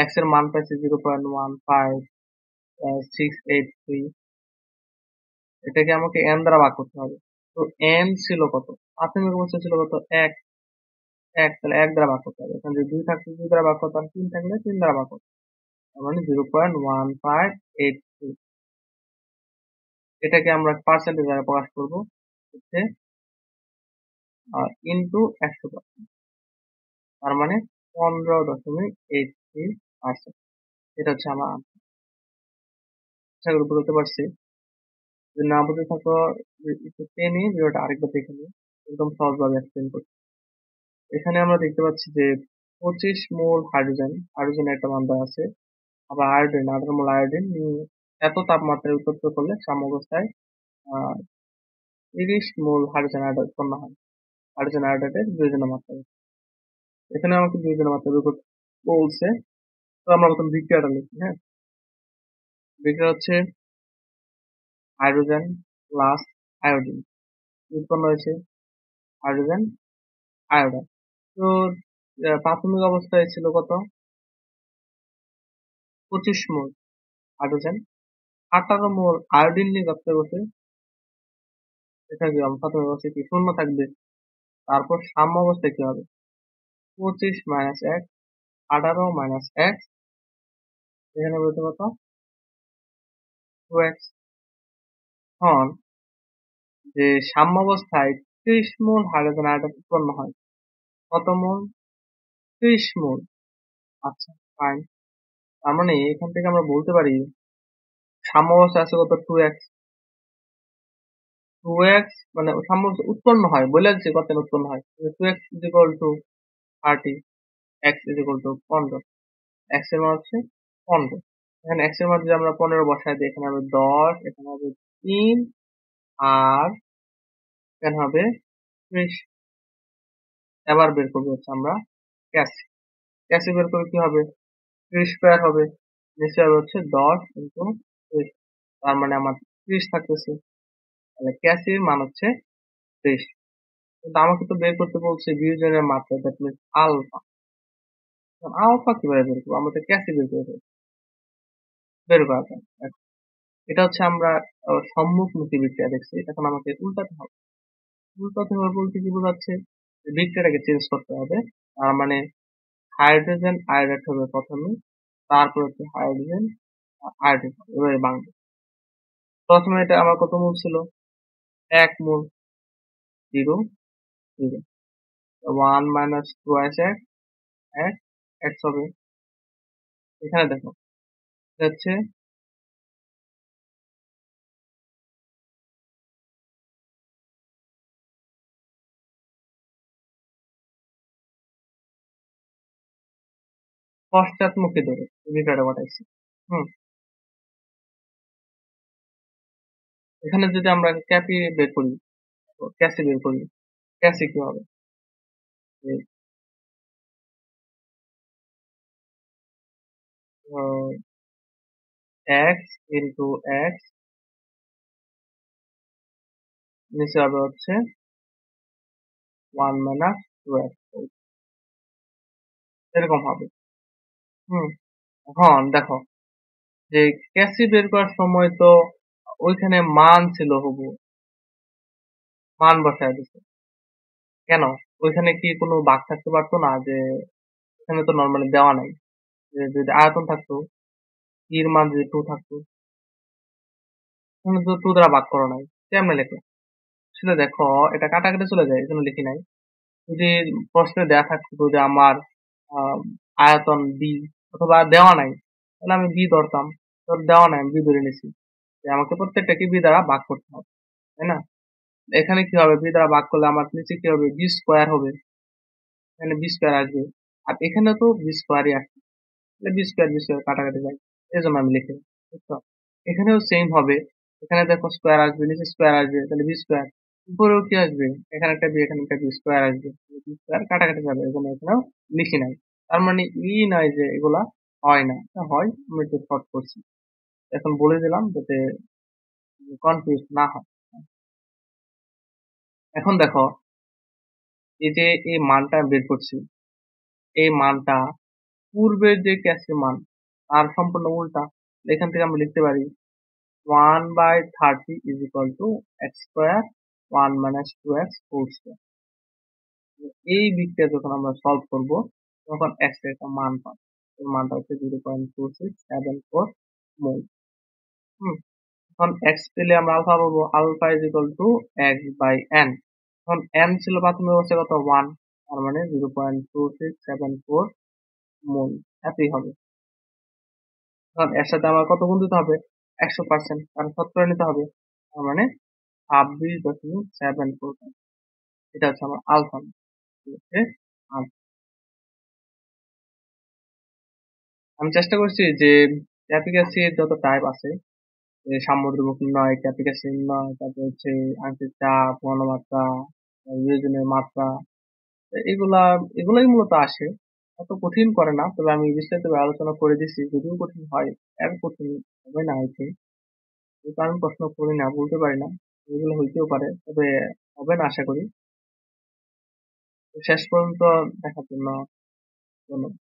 x এর মান পাচ্ছি zero point one five six eight three এটাকে আমাকে এন দ্বারা ভাগ করতে হবে তো এন ছিল কত প্রাথমিক অবস্থা ছিল কত এক এক তাহলে এক দ্বারা ভাগ করতে হবে এখানে যদি দুই থাকতো দুই দ্বারা ভাগ করতাম তিন থাকলে তিন দ্বারা ভাগ করতে তার মানে zero point one five eight two এটাকে আমরা পার্সেন্টেজ দ্বারা প্রকাশ করব হচ্ছে ইন্টু একশো পার্সেন্ট তার মানে পনেরো দশমিক এইট থ্রি পার্সেন্ট এটা হচ্ছে আমার আশা করি বলতে পারছি যে না বোঝে থাকো একটু ভিডিওটা আরেকবার দেখে নিই একদম সহজভাবে এক্সপ্লেন করছি এখানে আমরা দেখতে পাচ্ছি যে পঁচিশ মোল হাইড্রোজেন হাইড্রোজেন একটা মান আছে আবার আয়োডিন আঠারো মোল আয়োডিন এত তাপমাত্রায় উত্তপ্ত করলে অবস্থায় তিরিশ মোল হাইড্রোজেন আয়োডাইড উৎপন্ন হয় হাইড্রোজেন আয়োডাইডের দুইজনের মাত্রা এখানে আমাকে দুইজনের মাত্রা বের করতে বলছে তো আমরা প্রথম বিক্রিয়াটা লিখি হ্যাঁ বিক্রিয়া হচ্ছে হাইড্রোজেন প্লাস আয়োডিন উৎপন্ন হয়েছে হাইড্রোজেন আয়োডাইন তো প্রাথমিক অবস্থায় ছিল কত পঁচিশ মোল হাইড্রোজেন আঠারো মোল আয়োডিন নিয়ে করতে বসে এটা কি প্রাথমিক অবস্থায় কি শূন্য থাকবে তারপর সাম্য অবস্থায় কি হবে পঁচিশ মাইনাস এক আঠারো মাইনাস এক এখানে বলতে কত টু এক্স হন যে সাম্যাবস্থায় ত্রিশ মূল হাইড্রোজেন আয়টন উৎপন্ন হয় কত মূল ত্রিশ মূল আচ্ছা ফাইন তার মানে এখান থেকে আমরা বলতে পারি সাম্যাবস্থা আছে কত টু এক্স টু এক্স মানে সাম্যাবস্থা উৎপন্ন হয় বলে যাচ্ছে কত উৎপন্ন হয় two x is equal to thirty x is equal to পনেরো এক্স এর মান হচ্ছে পনেরো এখানে এক্স এর মধ্যে আমরা পনেরো বসাই দিই এখানে হবে দশ এখানে হবে তিন আর কেন হবে ত্রিশ এবার বের করবো হচ্ছে আমরা ক্যাশি ক্যাশি বের করে কি হবে ত্রিশ স্কোয়ার হবে নিচে হবে হচ্ছে দশ কিন্তু তার মানে আমার ত্রিশ থাকতেছে তাহলে ক্যাশির মান হচ্ছে ত্রিশ কিন্তু আমাকে তো বের করতে বলছে বিয়োজনের মাত্রা দ্যাট মিনস আলফা আলফা কিভাবে বের করবো আমরা তো ক্যাশি বের করে বের করা যায় এটা হচ্ছে আমরা সম্মুখমুখী বিক্রিয়া দেখছি এখন আমাকে উল্টাতে হবে উল্টাতে হবে বলতে কি বোঝাচ্ছে বিক্রিয়াটাকে চেঞ্জ করতে হবে তার মানে হাইড্রোজেন আয়োডাইড হবে প্রথমে তারপর হচ্ছে হাইড্রোজেন আয়োডিন এবারে বাংলা প্রথমে এটা আমার কত মূল ছিল এক মূল zero zero one minus two আছে এক এক এক হবে এখানে দেখো হচ্ছে পশ্চাৎমুখী ধরে ভিডিওটা পাঠাইছি হুম এখানে যদি আমরা ক্যাপি বের করি ক্যাসি বের করি ক্যাসি কি হবে এক্স ইন্টু এক্স নিচে হবে হচ্ছে ওয়ান মাইনাস টু এক্স এরকম হবে হ্যাঁ দেখো, যে ক্যাসি বের করার সময় তো ওইখানে মান ছিল হবু। মান বসায় দিছে। কেন? ওইখানে কি কোনো বাঘ থাকতে পারতো না? যে এখানে তো নরমালি দেওয়া নাই। যে যদি আয়তন থাকতো, ইর মান যদি টু থাকতো। এখানে তো টু দ্বারা বাঘ করো নাই। কেমনে লেখো ছিল দেখো এটা কাটা কেটে চলে যায়, এজন্য লিখি নাই। যদি প্রশ্নে দেয়া থাকতো যে আমার আয়তন বি অথবা দেওয়া নাই তাহলে আমি বি ধরতাম তোর দেওয়া নাই আমি বি ধরে নিছি আমাকে প্রত্যেকটাকে বি দ্বারা ভাগ করতে হবে তাই না এখানে কি হবে বি দ্বারা ভাগ করলে আমার নিচে কি হবে বি স্কোয়ার হবে এখানে বি স্কোয়ার আসবে আর এখানে তো বি স্কোয়ারই আসবে বি স্কোয়ার বি স্কোয়ার কাটাকাটি যায় এই জন্য আমি লিখে বুঝছো এখানেও সেম হবে এখানে দেখো স্কোয়ার আসবে নিচে স্কোয়ার আসবে তাহলে বি স্কোয়ার উপরেও কি আসবে এখানে একটা বি এখানে একটা বি স্কোয়ার আসবে বি স্কোয়ার কাটাকাটি যাবে জন্য এখানেও লিখি নাই তার মানে ই e নাই যে এগুলা হয় না হয় আমি একটু শর্ট করছি এখন বলে দিলাম যাতে কনফিউজ না হয় এখন দেখো এই যে এই মানটা বের করছি এই মানটা পূর্বের যে ক্যাশে মান তার সম্পূর্ণ উল্টা এখান থেকে আমরা লিখতে পারি one by thirty is equal to x square one minus two x four square এই দিকটা যখন আমরা সলভ করবো তখন এক্স এর একটা মান পান মানটা হচ্ছে zero point two six seven four mole hmm এখন এক্স পেলে আমরা আলফা পাবো alpha is equal to x by n এখন এন ছিল প্রাথমিক হচ্ছে কত ওয়ান তার মানে zero point two six seven four mole এতই হবে এখন এর সাথে আমার কত গুণ দিতে হবে একশো পার্সেন্ট কারণ সত্তর নিতে হবে তার মানে ছাব্বিশ দশমিক সেভেন ফোর এটা হচ্ছে আমার আলফা আলফা আমি চেষ্টা করছি যে ক্যাপিকাসির যত টাইপ আছে সাম্যদ্রমুখ নয় অ্যাপ্লিকেশন নয় তারপর হচ্ছে আংশিক চাপ ঘনমাত্রা বিয়োজনের মাত্রা এগুলা এগুলাই মূলত আসে অত কঠিন করে না তবে আমি বিস্তারিত আলোচনা করে দিছি যদিও কঠিন হয় এক কঠিন হবে না আই কারণ প্রশ্ন করি না বলতে পারি না এগুলো হইতেও পারে তবে হবে না আশা করি শেষ পর্যন্ত দেখার জন্য ধন্যবাদ